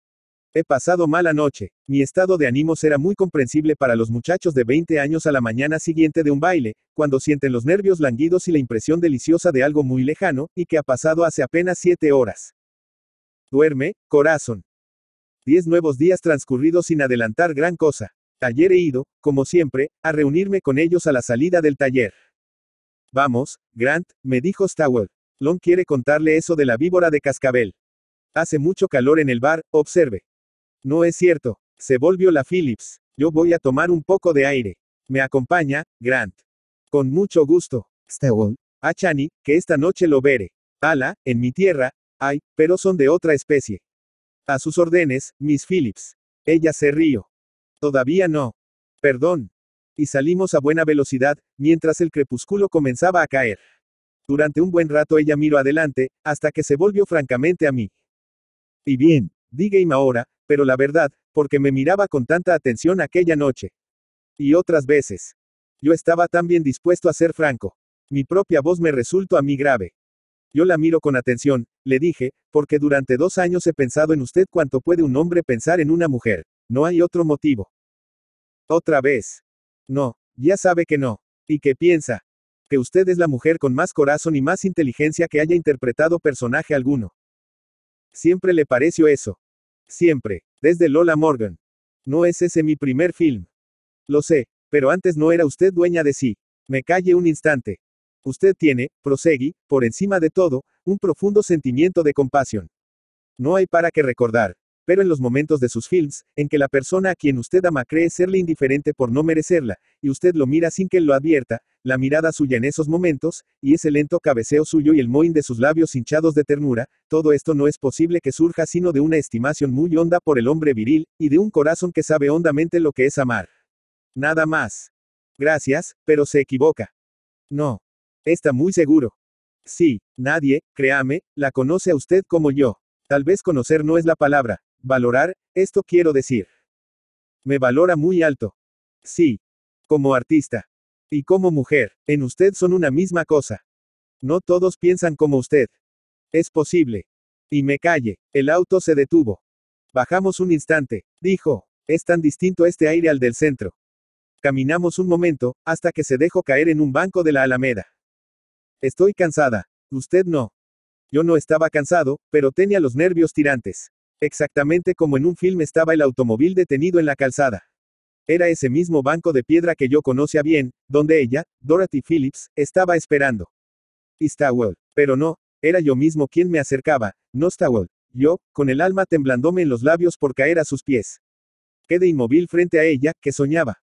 He pasado mala noche. Mi estado de ánimos era muy comprensible para los muchachos de 20 años a la mañana siguiente de un baile, cuando sienten los nervios languidos y la impresión deliciosa de algo muy lejano, y que ha pasado hace apenas 7 horas. Duerme, corazón. 10 nuevos días transcurridos sin adelantar gran cosa. Ayer he ido, como siempre, a reunirme con ellos a la salida del taller. Vamos, Grant, me dijo Stowell. Lon quiere contarle eso de la víbora de cascabel. Hace mucho calor en el bar, observe. No es cierto, se volvió la Phillips. Yo voy a tomar un poco de aire. Me acompaña, Grant. Con mucho gusto. A ah, Chani, que esta noche lo veré. Ala, en mi tierra, hay, pero son de otra especie. A sus órdenes, Miss Phillips. Ella se río. Todavía no. Perdón. Y salimos a buena velocidad, mientras el crepúsculo comenzaba a caer. Durante un buen rato ella miró adelante, hasta que se volvió francamente a mí. Y bien, dígame ahora, pero la verdad, porque me miraba con tanta atención aquella noche. Y otras veces. Yo estaba tan bien dispuesto a ser franco. Mi propia voz me resultó a mí grave. Yo la miro con atención, le dije, porque durante dos años he pensado en usted cuanto puede un hombre pensar en una mujer. No hay otro motivo. Otra vez. No, ya sabe que no. ¿Y que piensa? Que usted es la mujer con más corazón y más inteligencia que haya interpretado personaje alguno. Siempre le pareció eso. Siempre. Desde Lola Morgan. No es ese mi primer film. Lo sé, pero antes no era usted dueña de sí. Me calle un instante. Usted tiene, proseguí, por encima de todo, un profundo sentimiento de compasión. No hay para qué recordar pero en los momentos de sus films, en que la persona a quien usted ama cree serle indiferente por no merecerla, y usted lo mira sin que él lo advierta, la mirada suya en esos momentos, y ese lento cabeceo suyo y el moin de sus labios hinchados de ternura, todo esto no es posible que surja sino de una estimación muy honda por el hombre viril, y de un corazón que sabe hondamente lo que es amar. Nada más. Gracias, pero se equivoca. No. Está muy seguro. Sí, nadie, créame, la conoce a usted como yo. Tal vez conocer no es la palabra, Valorar, esto quiero decir. Me valora muy alto. Sí. Como artista. Y como mujer, en usted son una misma cosa. No todos piensan como usted. Es posible. Y me calle. El auto se detuvo. Bajamos un instante, dijo. Es tan distinto este aire al del centro. Caminamos un momento, hasta que se dejó caer en un banco de la Alameda. Estoy cansada. Usted no. Yo no estaba cansado, pero tenía los nervios tirantes. Exactamente como en un film estaba el automóvil detenido en la calzada. Era ese mismo banco de piedra que yo conocía bien, donde ella, Dorothy Phillips, estaba esperando. Stowell, Pero no, era yo mismo quien me acercaba, no Stawell. Yo, con el alma temblándome en los labios por caer a sus pies. Quedé inmóvil frente a ella, que soñaba.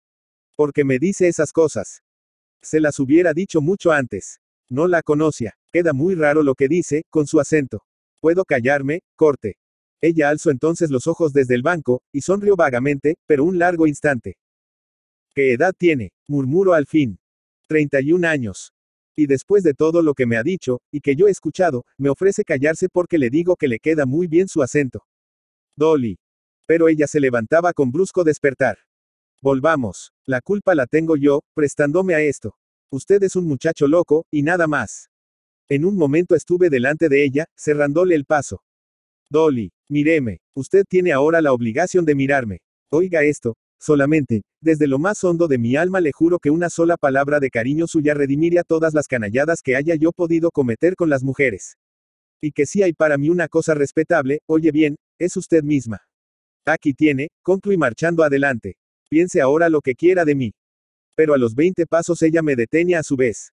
Porque me dice esas cosas. Se las hubiera dicho mucho antes. No la conocía. Queda muy raro lo que dice, con su acento. Puedo callarme, corte. Ella alzó entonces los ojos desde el banco, y sonrió vagamente, pero un largo instante. ¿Qué edad tiene? murmuró al fin. 31 años. Y después de todo lo que me ha dicho, y que yo he escuchado, me ofrece callarse porque le digo que le queda muy bien su acento. Dolly. Pero ella se levantaba con brusco despertar. Volvamos. La culpa la tengo yo, prestándome a esto. Usted es un muchacho loco, y nada más. En un momento estuve delante de ella, cerrándole el paso. Dolly. Míreme, usted tiene ahora la obligación de mirarme. Oiga esto, solamente, desde lo más hondo de mi alma le juro que una sola palabra de cariño suya redimiría todas las canalladas que haya yo podido cometer con las mujeres. Y que si hay para mí una cosa respetable, oye bien, es usted misma. Aquí tiene, concluí marchando adelante. Piense ahora lo que quiera de mí. Pero a los veinte pasos ella me detenía a su vez.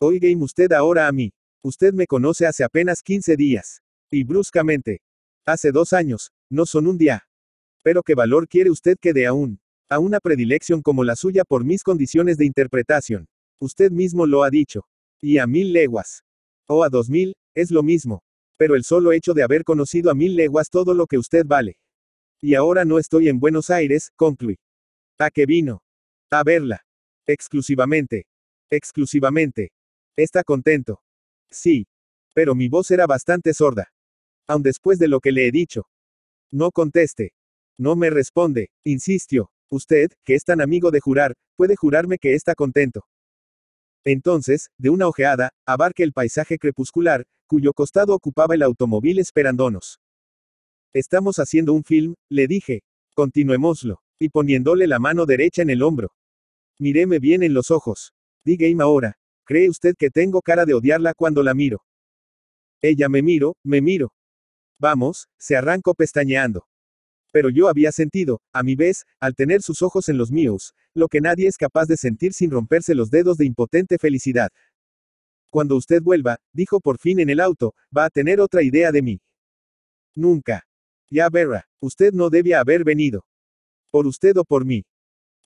Oiga usted ahora a mí. Usted me conoce hace apenas 15 días. Y bruscamente, Hace dos años, no son un día. Pero qué valor quiere usted que dé aún. A una predilección como la suya por mis condiciones de interpretación. Usted mismo lo ha dicho. Y a mil leguas. O a dos mil, es lo mismo. Pero el solo hecho de haber conocido a mil leguas todo lo que usted vale. Y ahora no estoy en Buenos Aires, concluí. ¿A qué vino? A verla. Exclusivamente. Exclusivamente. Está contento. Sí. Pero mi voz era bastante sorda aun después de lo que le he dicho. No conteste. No me responde, insistió. Usted, que es tan amigo de jurar, puede jurarme que está contento. Entonces, de una ojeada, abarque el paisaje crepuscular, cuyo costado ocupaba el automóvil esperándonos. Estamos haciendo un film, le dije. Continuémoslo. Y poniéndole la mano derecha en el hombro. Miréme bien en los ojos. game ahora, ¿cree usted que tengo cara de odiarla cuando la miro? Ella me miro, me miro. Vamos, se arrancó pestañeando. Pero yo había sentido, a mi vez, al tener sus ojos en los míos, lo que nadie es capaz de sentir sin romperse los dedos de impotente felicidad. Cuando usted vuelva, dijo por fin en el auto, va a tener otra idea de mí. Nunca. Ya verá, usted no debía haber venido. Por usted o por mí.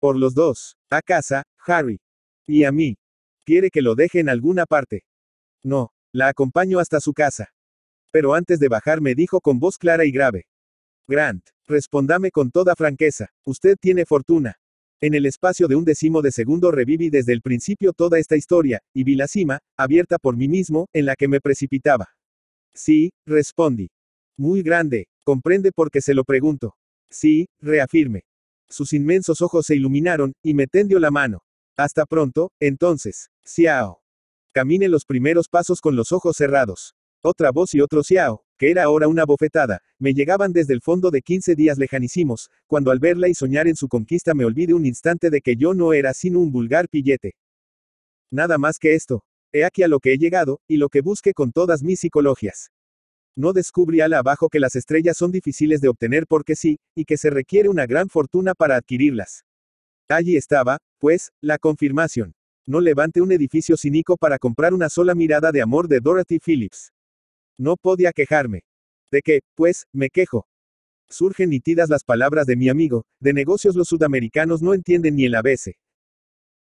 Por los dos. A casa, Harry. Y a mí. Quiere que lo deje en alguna parte. No, la acompaño hasta su casa pero antes de bajar me dijo con voz clara y grave. Grant, respondame con toda franqueza, usted tiene fortuna. En el espacio de un décimo de segundo reviví desde el principio toda esta historia, y vi la cima, abierta por mí mismo, en la que me precipitaba. Sí, respondí. Muy grande, comprende porque se lo pregunto. Sí, reafirme. Sus inmensos ojos se iluminaron, y me tendió la mano. Hasta pronto, entonces, Ciao. Camine los primeros pasos con los ojos cerrados. Otra voz y otro ciao, que era ahora una bofetada, me llegaban desde el fondo de 15 días lejanísimos, cuando al verla y soñar en su conquista me olvide un instante de que yo no era sino un vulgar pillete. Nada más que esto. He aquí a lo que he llegado, y lo que busque con todas mis psicologías. No descubrí al abajo que las estrellas son difíciles de obtener porque sí, y que se requiere una gran fortuna para adquirirlas. Allí estaba, pues, la confirmación. No levante un edificio cínico para comprar una sola mirada de amor de Dorothy Phillips. No podía quejarme. ¿De qué, pues, me quejo? Surgen nitidas las palabras de mi amigo, de negocios los sudamericanos no entienden ni el ABC.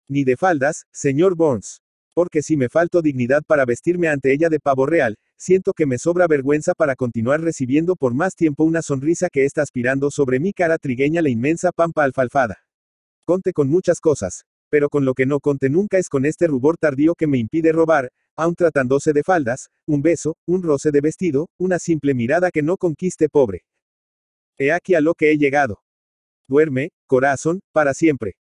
Ni de faldas, señor Burns. Porque si me falto dignidad para vestirme ante ella de pavo real, siento que me sobra vergüenza para continuar recibiendo por más tiempo una sonrisa que está aspirando sobre mi cara trigueña la inmensa pampa alfalfada. Conte con muchas cosas, pero con lo que no conté nunca es con este rubor tardío que me impide robar, Aun tratándose de faldas, un beso, un roce de vestido, una simple mirada que no conquiste pobre. He aquí a lo que he llegado. Duerme, corazón, para siempre.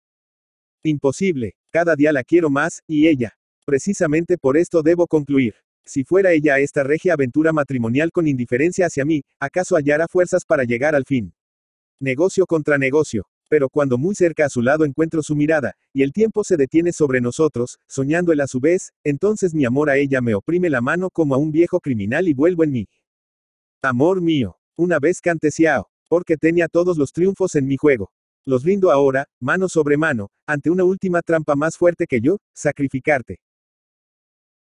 Imposible, cada día la quiero más, y ella. Precisamente por esto debo concluir. Si fuera ella esta regia aventura matrimonial con indiferencia hacia mí, ¿acaso hallará fuerzas para llegar al fin? Negocio contra negocio. Pero cuando muy cerca a su lado encuentro su mirada, y el tiempo se detiene sobre nosotros, soñando él a su vez, entonces mi amor a ella me oprime la mano como a un viejo criminal y vuelvo en mí. Amor mío, una vez canteciao, porque tenía todos los triunfos en mi juego. Los rindo ahora, mano sobre mano, ante una última trampa más fuerte que yo, sacrificarte.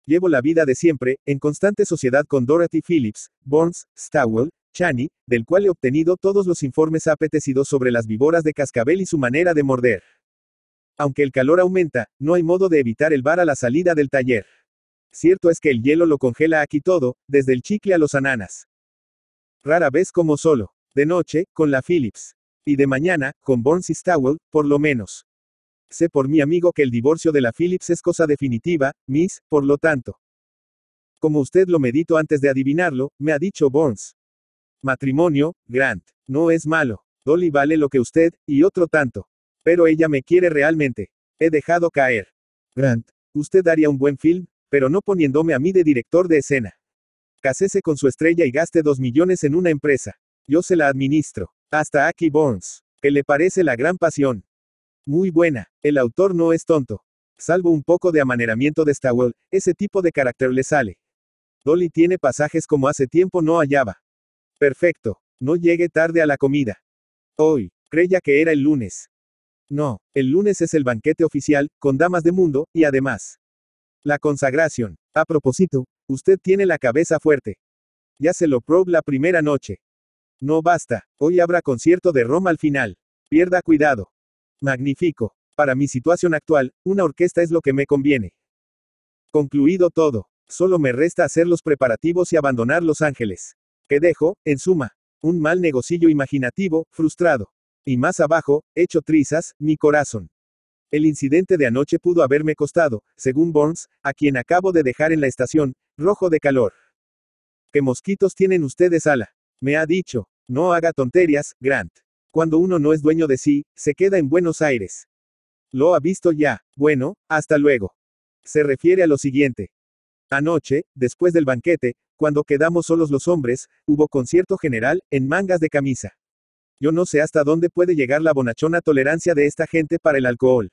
Llevo la vida de siempre, en constante sociedad con Dorothy Phillips, Burns, Stowell, Chani, del cual he obtenido todos los informes apetecidos sobre las víboras de cascabel y su manera de morder. Aunque el calor aumenta, no hay modo de evitar el bar a la salida del taller. Cierto es que el hielo lo congela aquí todo, desde el chicle a los ananas. Rara vez como solo. De noche, con la Phillips. Y de mañana, con Burns y Stowell, por lo menos. Sé por mi amigo que el divorcio de la Phillips es cosa definitiva, Miss, por lo tanto. Como usted lo medito antes de adivinarlo, me ha dicho Burns. Matrimonio, Grant. No es malo. Dolly vale lo que usted, y otro tanto. Pero ella me quiere realmente. He dejado caer. Grant, usted haría un buen film, pero no poniéndome a mí de director de escena. Casese con su estrella y gaste dos millones en una empresa. Yo se la administro. Hasta Aki Burns, que le parece la gran pasión. Muy buena, el autor no es tonto. Salvo un poco de amaneramiento de Stawell, ese tipo de carácter le sale. Dolly tiene pasajes como hace tiempo no hallaba. Perfecto. No llegue tarde a la comida. Hoy, creía que era el lunes. No, el lunes es el banquete oficial, con damas de mundo, y además. La consagración. A propósito, usted tiene la cabeza fuerte. Ya se lo probé la primera noche. No basta, hoy habrá concierto de Roma al final. Pierda cuidado. Magnífico. Para mi situación actual, una orquesta es lo que me conviene. Concluido todo, solo me resta hacer los preparativos y abandonar Los Ángeles que dejo, en suma, un mal negocillo imaginativo, frustrado. Y más abajo, hecho trizas, mi corazón. El incidente de anoche pudo haberme costado, según Burns, a quien acabo de dejar en la estación, rojo de calor. ¿Qué mosquitos tienen ustedes ala? Me ha dicho, no haga tonterías, Grant. Cuando uno no es dueño de sí, se queda en Buenos Aires. Lo ha visto ya. Bueno, hasta luego. Se refiere a lo siguiente. Anoche, después del banquete, cuando quedamos solos los hombres, hubo concierto general, en mangas de camisa. Yo no sé hasta dónde puede llegar la bonachona tolerancia de esta gente para el alcohol.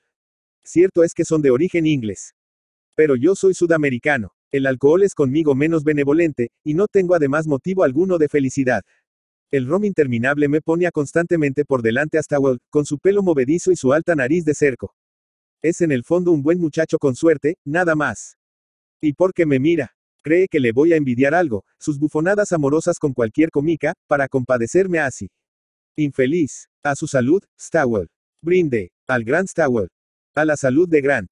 Cierto es que son de origen inglés. Pero yo soy sudamericano. El alcohol es conmigo menos benevolente, y no tengo además motivo alguno de felicidad. El rom interminable me ponía constantemente por delante hasta World, con su pelo movedizo y su alta nariz de cerco. Es en el fondo un buen muchacho con suerte, nada más. ¿Y por me mira? Cree que le voy a envidiar algo, sus bufonadas amorosas con cualquier comica, para compadecerme así. Infeliz. A su salud, Stowell. Brinde. Al gran Stowell. A la salud de Grant.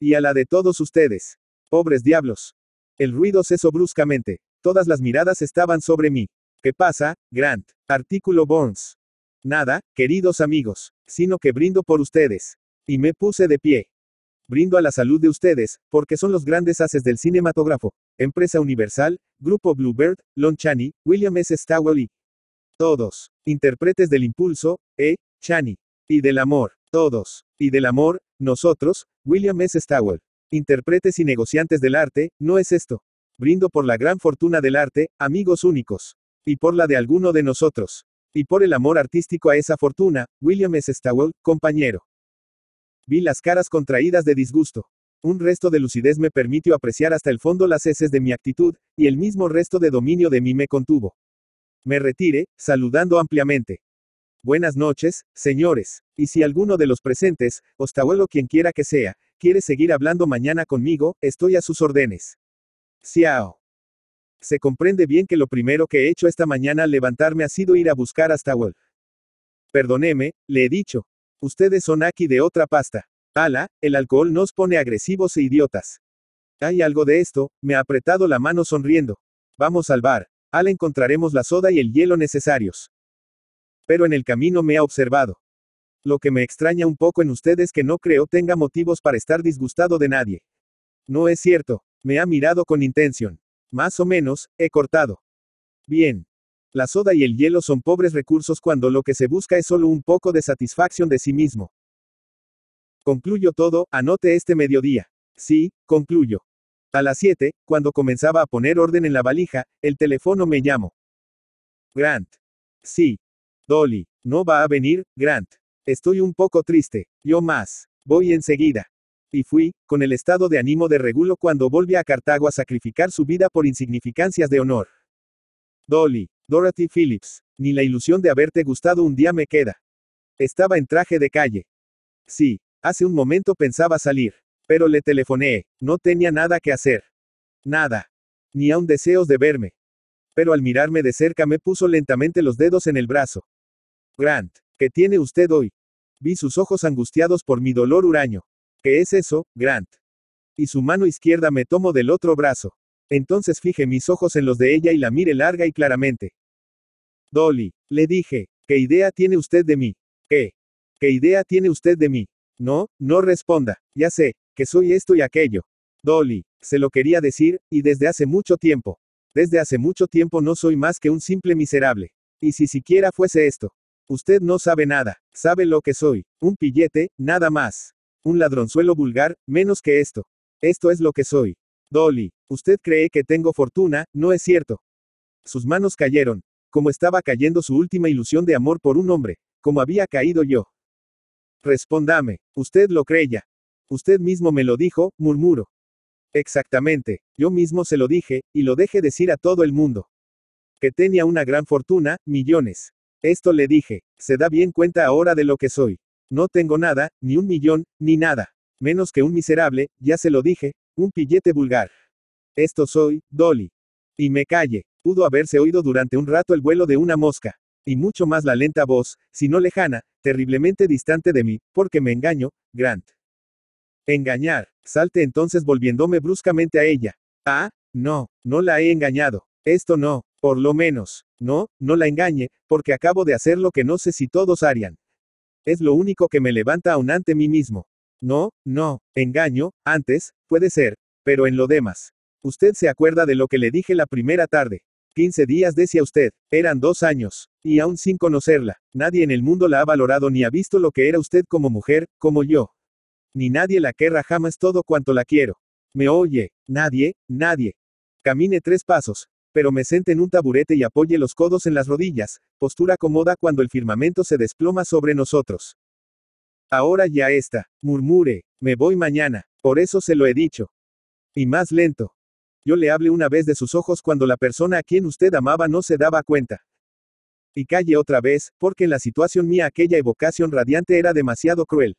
Y a la de todos ustedes. Pobres diablos. El ruido cesó bruscamente. Todas las miradas estaban sobre mí. ¿Qué pasa, Grant? Artículo Bones. Nada, queridos amigos, sino que brindo por ustedes. Y me puse de pie. Brindo a la salud de ustedes, porque son los grandes haces del cinematógrafo. Empresa Universal, Grupo Bluebird, Lon Chani, William S. Stowell y todos. Intérpretes del impulso, E. Chani. Y del amor, todos. Y del amor, nosotros, William S. Stowell. Intérpretes y negociantes del arte, no es esto. Brindo por la gran fortuna del arte, amigos únicos. Y por la de alguno de nosotros. Y por el amor artístico a esa fortuna, William S. Stowell, compañero. Vi las caras contraídas de disgusto. Un resto de lucidez me permitió apreciar hasta el fondo las heces de mi actitud, y el mismo resto de dominio de mí me contuvo. Me retiré, saludando ampliamente. Buenas noches, señores. Y si alguno de los presentes, o quien quiera que sea, quiere seguir hablando mañana conmigo, estoy a sus órdenes. Ciao. Se comprende bien que lo primero que he hecho esta mañana al levantarme ha sido ir a buscar a Stawell. Perdoneme, le he dicho, Ustedes son aquí de otra pasta. Ala, el alcohol nos pone agresivos e idiotas. Hay algo de esto, me ha apretado la mano sonriendo. Vamos al bar. Ala encontraremos la soda y el hielo necesarios. Pero en el camino me ha observado. Lo que me extraña un poco en ustedes que no creo tenga motivos para estar disgustado de nadie. No es cierto, me ha mirado con intención. Más o menos, he cortado. Bien. La soda y el hielo son pobres recursos cuando lo que se busca es solo un poco de satisfacción de sí mismo. Concluyo todo, anote este mediodía. Sí, concluyo. A las 7, cuando comenzaba a poner orden en la valija, el teléfono me llamó. Grant. Sí. Dolly. No va a venir, Grant. Estoy un poco triste. Yo más. Voy enseguida. Y fui, con el estado de ánimo de regulo cuando volví a Cartago a sacrificar su vida por insignificancias de honor. Dolly. Dorothy Phillips, ni la ilusión de haberte gustado un día me queda. Estaba en traje de calle. Sí, hace un momento pensaba salir, pero le telefoné. no tenía nada que hacer. Nada. Ni aun deseos de verme. Pero al mirarme de cerca me puso lentamente los dedos en el brazo. Grant, ¿qué tiene usted hoy? Vi sus ojos angustiados por mi dolor huraño. ¿Qué es eso, Grant? Y su mano izquierda me tomó del otro brazo. Entonces fije mis ojos en los de ella y la mire larga y claramente. Dolly, le dije, ¿qué idea tiene usted de mí? ¿Qué? ¿Qué idea tiene usted de mí? No, no responda, ya sé, que soy esto y aquello. Dolly, se lo quería decir, y desde hace mucho tiempo. Desde hace mucho tiempo no soy más que un simple miserable. Y si siquiera fuese esto. Usted no sabe nada, sabe lo que soy, un pillete, nada más. Un ladronzuelo vulgar, menos que esto. Esto es lo que soy. Dolly, Usted cree que tengo fortuna, no es cierto. Sus manos cayeron, como estaba cayendo su última ilusión de amor por un hombre, como había caído yo. Respóndame, usted lo creía. Usted mismo me lo dijo, murmuro. Exactamente, yo mismo se lo dije, y lo dejé decir a todo el mundo. Que tenía una gran fortuna, millones. Esto le dije, se da bien cuenta ahora de lo que soy. No tengo nada, ni un millón, ni nada. Menos que un miserable, ya se lo dije, un pillete vulgar. Esto soy, Dolly. Y me calle. Pudo haberse oído durante un rato el vuelo de una mosca. Y mucho más la lenta voz, si no lejana, terriblemente distante de mí, porque me engaño, Grant. Engañar. Salte entonces volviéndome bruscamente a ella. Ah, no, no la he engañado. Esto no, por lo menos. No, no la engañe, porque acabo de hacer lo que no sé si todos harían. Es lo único que me levanta aún ante mí mismo. No, no, engaño, antes, puede ser, pero en lo demás. Usted se acuerda de lo que le dije la primera tarde. 15 días decía usted, eran dos años, y aún sin conocerla, nadie en el mundo la ha valorado ni ha visto lo que era usted como mujer, como yo. Ni nadie la querrá jamás todo cuanto la quiero. Me oye, nadie, nadie. Camine tres pasos, pero me sente en un taburete y apoye los codos en las rodillas, postura cómoda cuando el firmamento se desploma sobre nosotros. Ahora ya está, murmure, me voy mañana, por eso se lo he dicho. Y más lento, yo le hablé una vez de sus ojos cuando la persona a quien usted amaba no se daba cuenta. Y calle otra vez, porque en la situación mía aquella evocación radiante era demasiado cruel.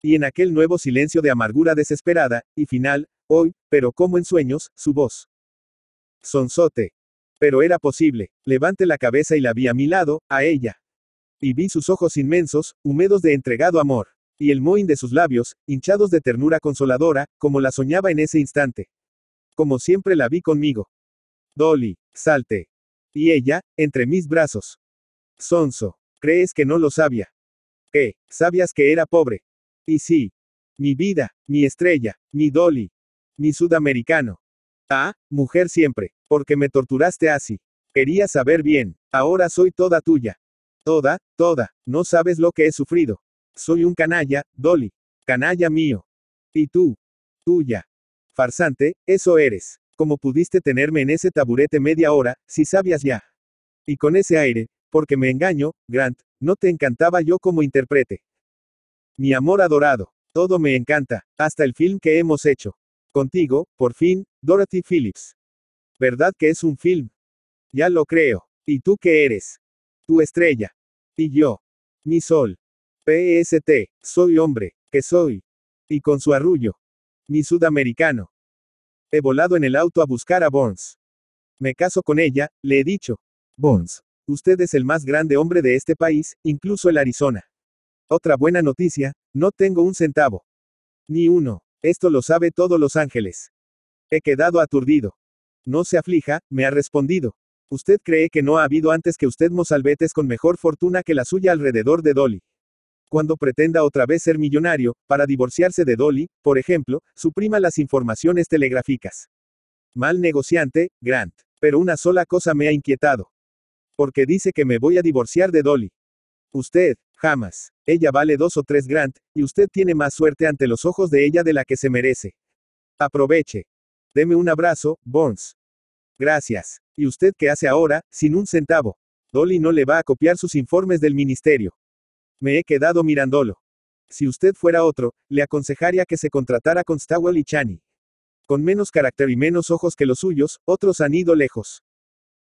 Y en aquel nuevo silencio de amargura desesperada, y final, hoy, pero como en sueños, su voz. Sonzote. Pero era posible, Levante la cabeza y la vi a mi lado, a ella. Y vi sus ojos inmensos, húmedos de entregado amor, y el mohín de sus labios, hinchados de ternura consoladora, como la soñaba en ese instante. Como siempre la vi conmigo. Dolly, salte. Y ella, entre mis brazos. Sonso, ¿crees que no lo sabía? ¿Qué? Sabías que era pobre. Y sí. Mi vida, mi estrella, mi Dolly. Mi sudamericano. Ah, mujer siempre, porque me torturaste así. Quería saber bien, ahora soy toda tuya. Toda, toda, no sabes lo que he sufrido. Soy un canalla, Dolly. Canalla mío. Y tú, tuya. Farsante, eso eres. Como pudiste tenerme en ese taburete media hora, si sabías ya. Y con ese aire, porque me engaño, Grant, no te encantaba yo como intérprete. Mi amor adorado, todo me encanta, hasta el film que hemos hecho. Contigo, por fin, Dorothy Phillips. ¿Verdad que es un film? Ya lo creo. ¿Y tú qué eres? Tu estrella. Y yo. Mi sol. PST. Soy hombre, que soy. Y con su arrullo. Mi sudamericano. He volado en el auto a buscar a Bones. Me caso con ella, le he dicho. Bones. usted es el más grande hombre de este país, incluso el Arizona. Otra buena noticia, no tengo un centavo. Ni uno. Esto lo sabe todo Los Ángeles. He quedado aturdido. No se aflija, me ha respondido. Usted cree que no ha habido antes que usted mozalbetes con mejor fortuna que la suya alrededor de Dolly. Cuando pretenda otra vez ser millonario, para divorciarse de Dolly, por ejemplo, suprima las informaciones telegráficas. Mal negociante, Grant. Pero una sola cosa me ha inquietado. Porque dice que me voy a divorciar de Dolly. Usted, jamás. Ella vale dos o tres Grant, y usted tiene más suerte ante los ojos de ella de la que se merece. Aproveche. Deme un abrazo, Bones. Gracias. ¿Y usted qué hace ahora, sin un centavo? Dolly no le va a copiar sus informes del ministerio. Me he quedado mirándolo. Si usted fuera otro, le aconsejaría que se contratara con Stawell y Chani. Con menos carácter y menos ojos que los suyos, otros han ido lejos.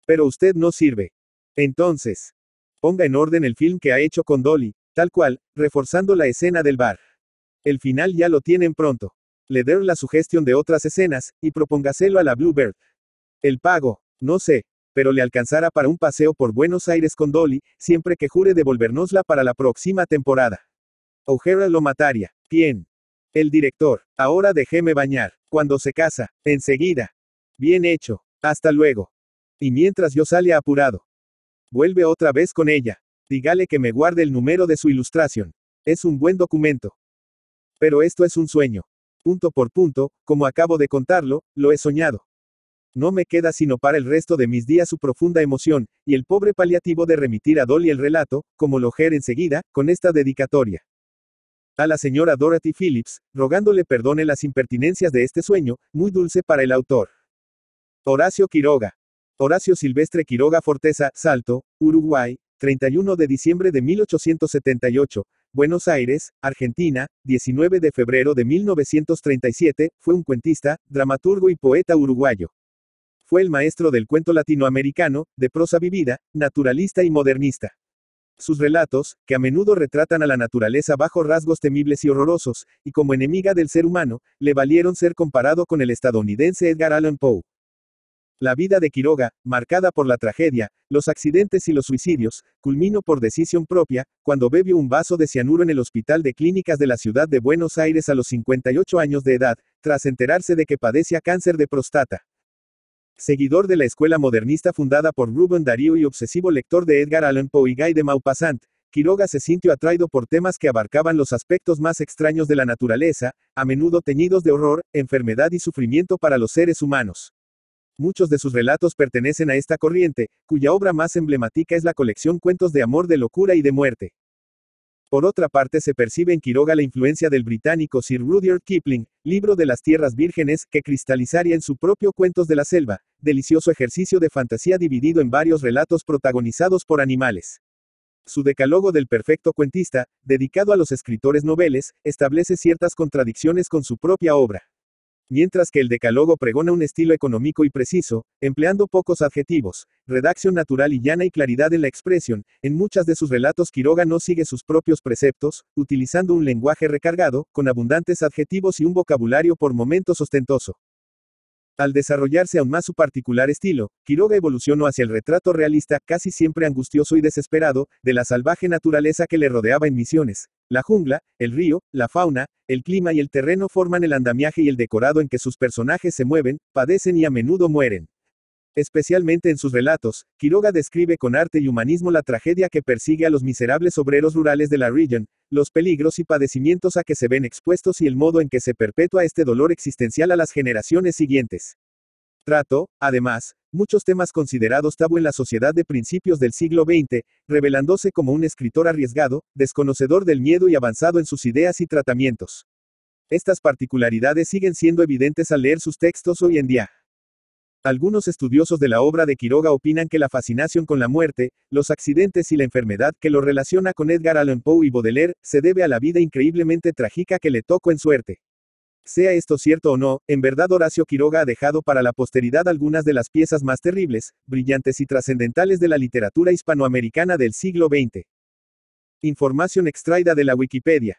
Pero usted no sirve. Entonces, ponga en orden el film que ha hecho con Dolly, tal cual, reforzando la escena del bar. El final ya lo tienen pronto. Le der la sugestión de otras escenas, y propóngaselo a la Bluebird. El pago, no sé, pero le alcanzará para un paseo por Buenos Aires con Dolly, siempre que jure devolvernosla para la próxima temporada. O'Hara lo mataría. Bien. El director. Ahora déjeme bañar. Cuando se casa. Enseguida. Bien hecho. Hasta luego. Y mientras yo sale apurado. Vuelve otra vez con ella. Dígale que me guarde el número de su ilustración. Es un buen documento. Pero esto es un sueño. Punto por punto, como acabo de contarlo, lo he soñado. No me queda sino para el resto de mis días su profunda emoción, y el pobre paliativo de remitir a Dolly el relato, como lo ger enseguida, con esta dedicatoria. A la señora Dorothy Phillips, rogándole perdone las impertinencias de este sueño, muy dulce para el autor. Horacio Quiroga. Horacio Silvestre Quiroga Forteza, Salto, Uruguay, 31 de diciembre de 1878, Buenos Aires, Argentina, 19 de febrero de 1937, fue un cuentista, dramaturgo y poeta uruguayo. Fue el maestro del cuento latinoamericano, de prosa vivida, naturalista y modernista. Sus relatos, que a menudo retratan a la naturaleza bajo rasgos temibles y horrorosos, y como enemiga del ser humano, le valieron ser comparado con el estadounidense Edgar Allan Poe. La vida de Quiroga, marcada por la tragedia, los accidentes y los suicidios, culminó por decisión propia, cuando bebió un vaso de cianuro en el Hospital de Clínicas de la Ciudad de Buenos Aires a los 58 años de edad, tras enterarse de que padecía cáncer de próstata. Seguidor de la escuela modernista fundada por Rubén Darío y obsesivo lector de Edgar Allan Poe y Guy de Maupassant, Quiroga se sintió atraído por temas que abarcaban los aspectos más extraños de la naturaleza, a menudo teñidos de horror, enfermedad y sufrimiento para los seres humanos. Muchos de sus relatos pertenecen a esta corriente, cuya obra más emblemática es la colección Cuentos de Amor de Locura y de Muerte. Por otra parte, se percibe en Quiroga la influencia del británico Sir Rudyard Kipling, libro de las tierras vírgenes, que cristalizaría en su propio Cuentos de la Selva, delicioso ejercicio de fantasía dividido en varios relatos protagonizados por animales. Su decálogo del perfecto cuentista, dedicado a los escritores noveles, establece ciertas contradicciones con su propia obra. Mientras que el Decálogo pregona un estilo económico y preciso, empleando pocos adjetivos, redacción natural y llana y claridad en la expresión, en muchas de sus relatos Quiroga no sigue sus propios preceptos, utilizando un lenguaje recargado, con abundantes adjetivos y un vocabulario por momentos ostentoso. Al desarrollarse aún más su particular estilo, Quiroga evolucionó hacia el retrato realista, casi siempre angustioso y desesperado, de la salvaje naturaleza que le rodeaba en Misiones, la jungla, el río, la fauna, el clima y el terreno forman el andamiaje y el decorado en que sus personajes se mueven, padecen y a menudo mueren. Especialmente en sus relatos, Quiroga describe con arte y humanismo la tragedia que persigue a los miserables obreros rurales de la región, los peligros y padecimientos a que se ven expuestos y el modo en que se perpetúa este dolor existencial a las generaciones siguientes. Trato, además, muchos temas considerados tabú en la sociedad de principios del siglo XX, revelándose como un escritor arriesgado, desconocedor del miedo y avanzado en sus ideas y tratamientos. Estas particularidades siguen siendo evidentes al leer sus textos hoy en día. Algunos estudiosos de la obra de Quiroga opinan que la fascinación con la muerte, los accidentes y la enfermedad que lo relaciona con Edgar Allan Poe y Baudelaire, se debe a la vida increíblemente trágica que le tocó en suerte. Sea esto cierto o no, en verdad Horacio Quiroga ha dejado para la posteridad algunas de las piezas más terribles, brillantes y trascendentales de la literatura hispanoamericana del siglo XX. Información extraída de la Wikipedia.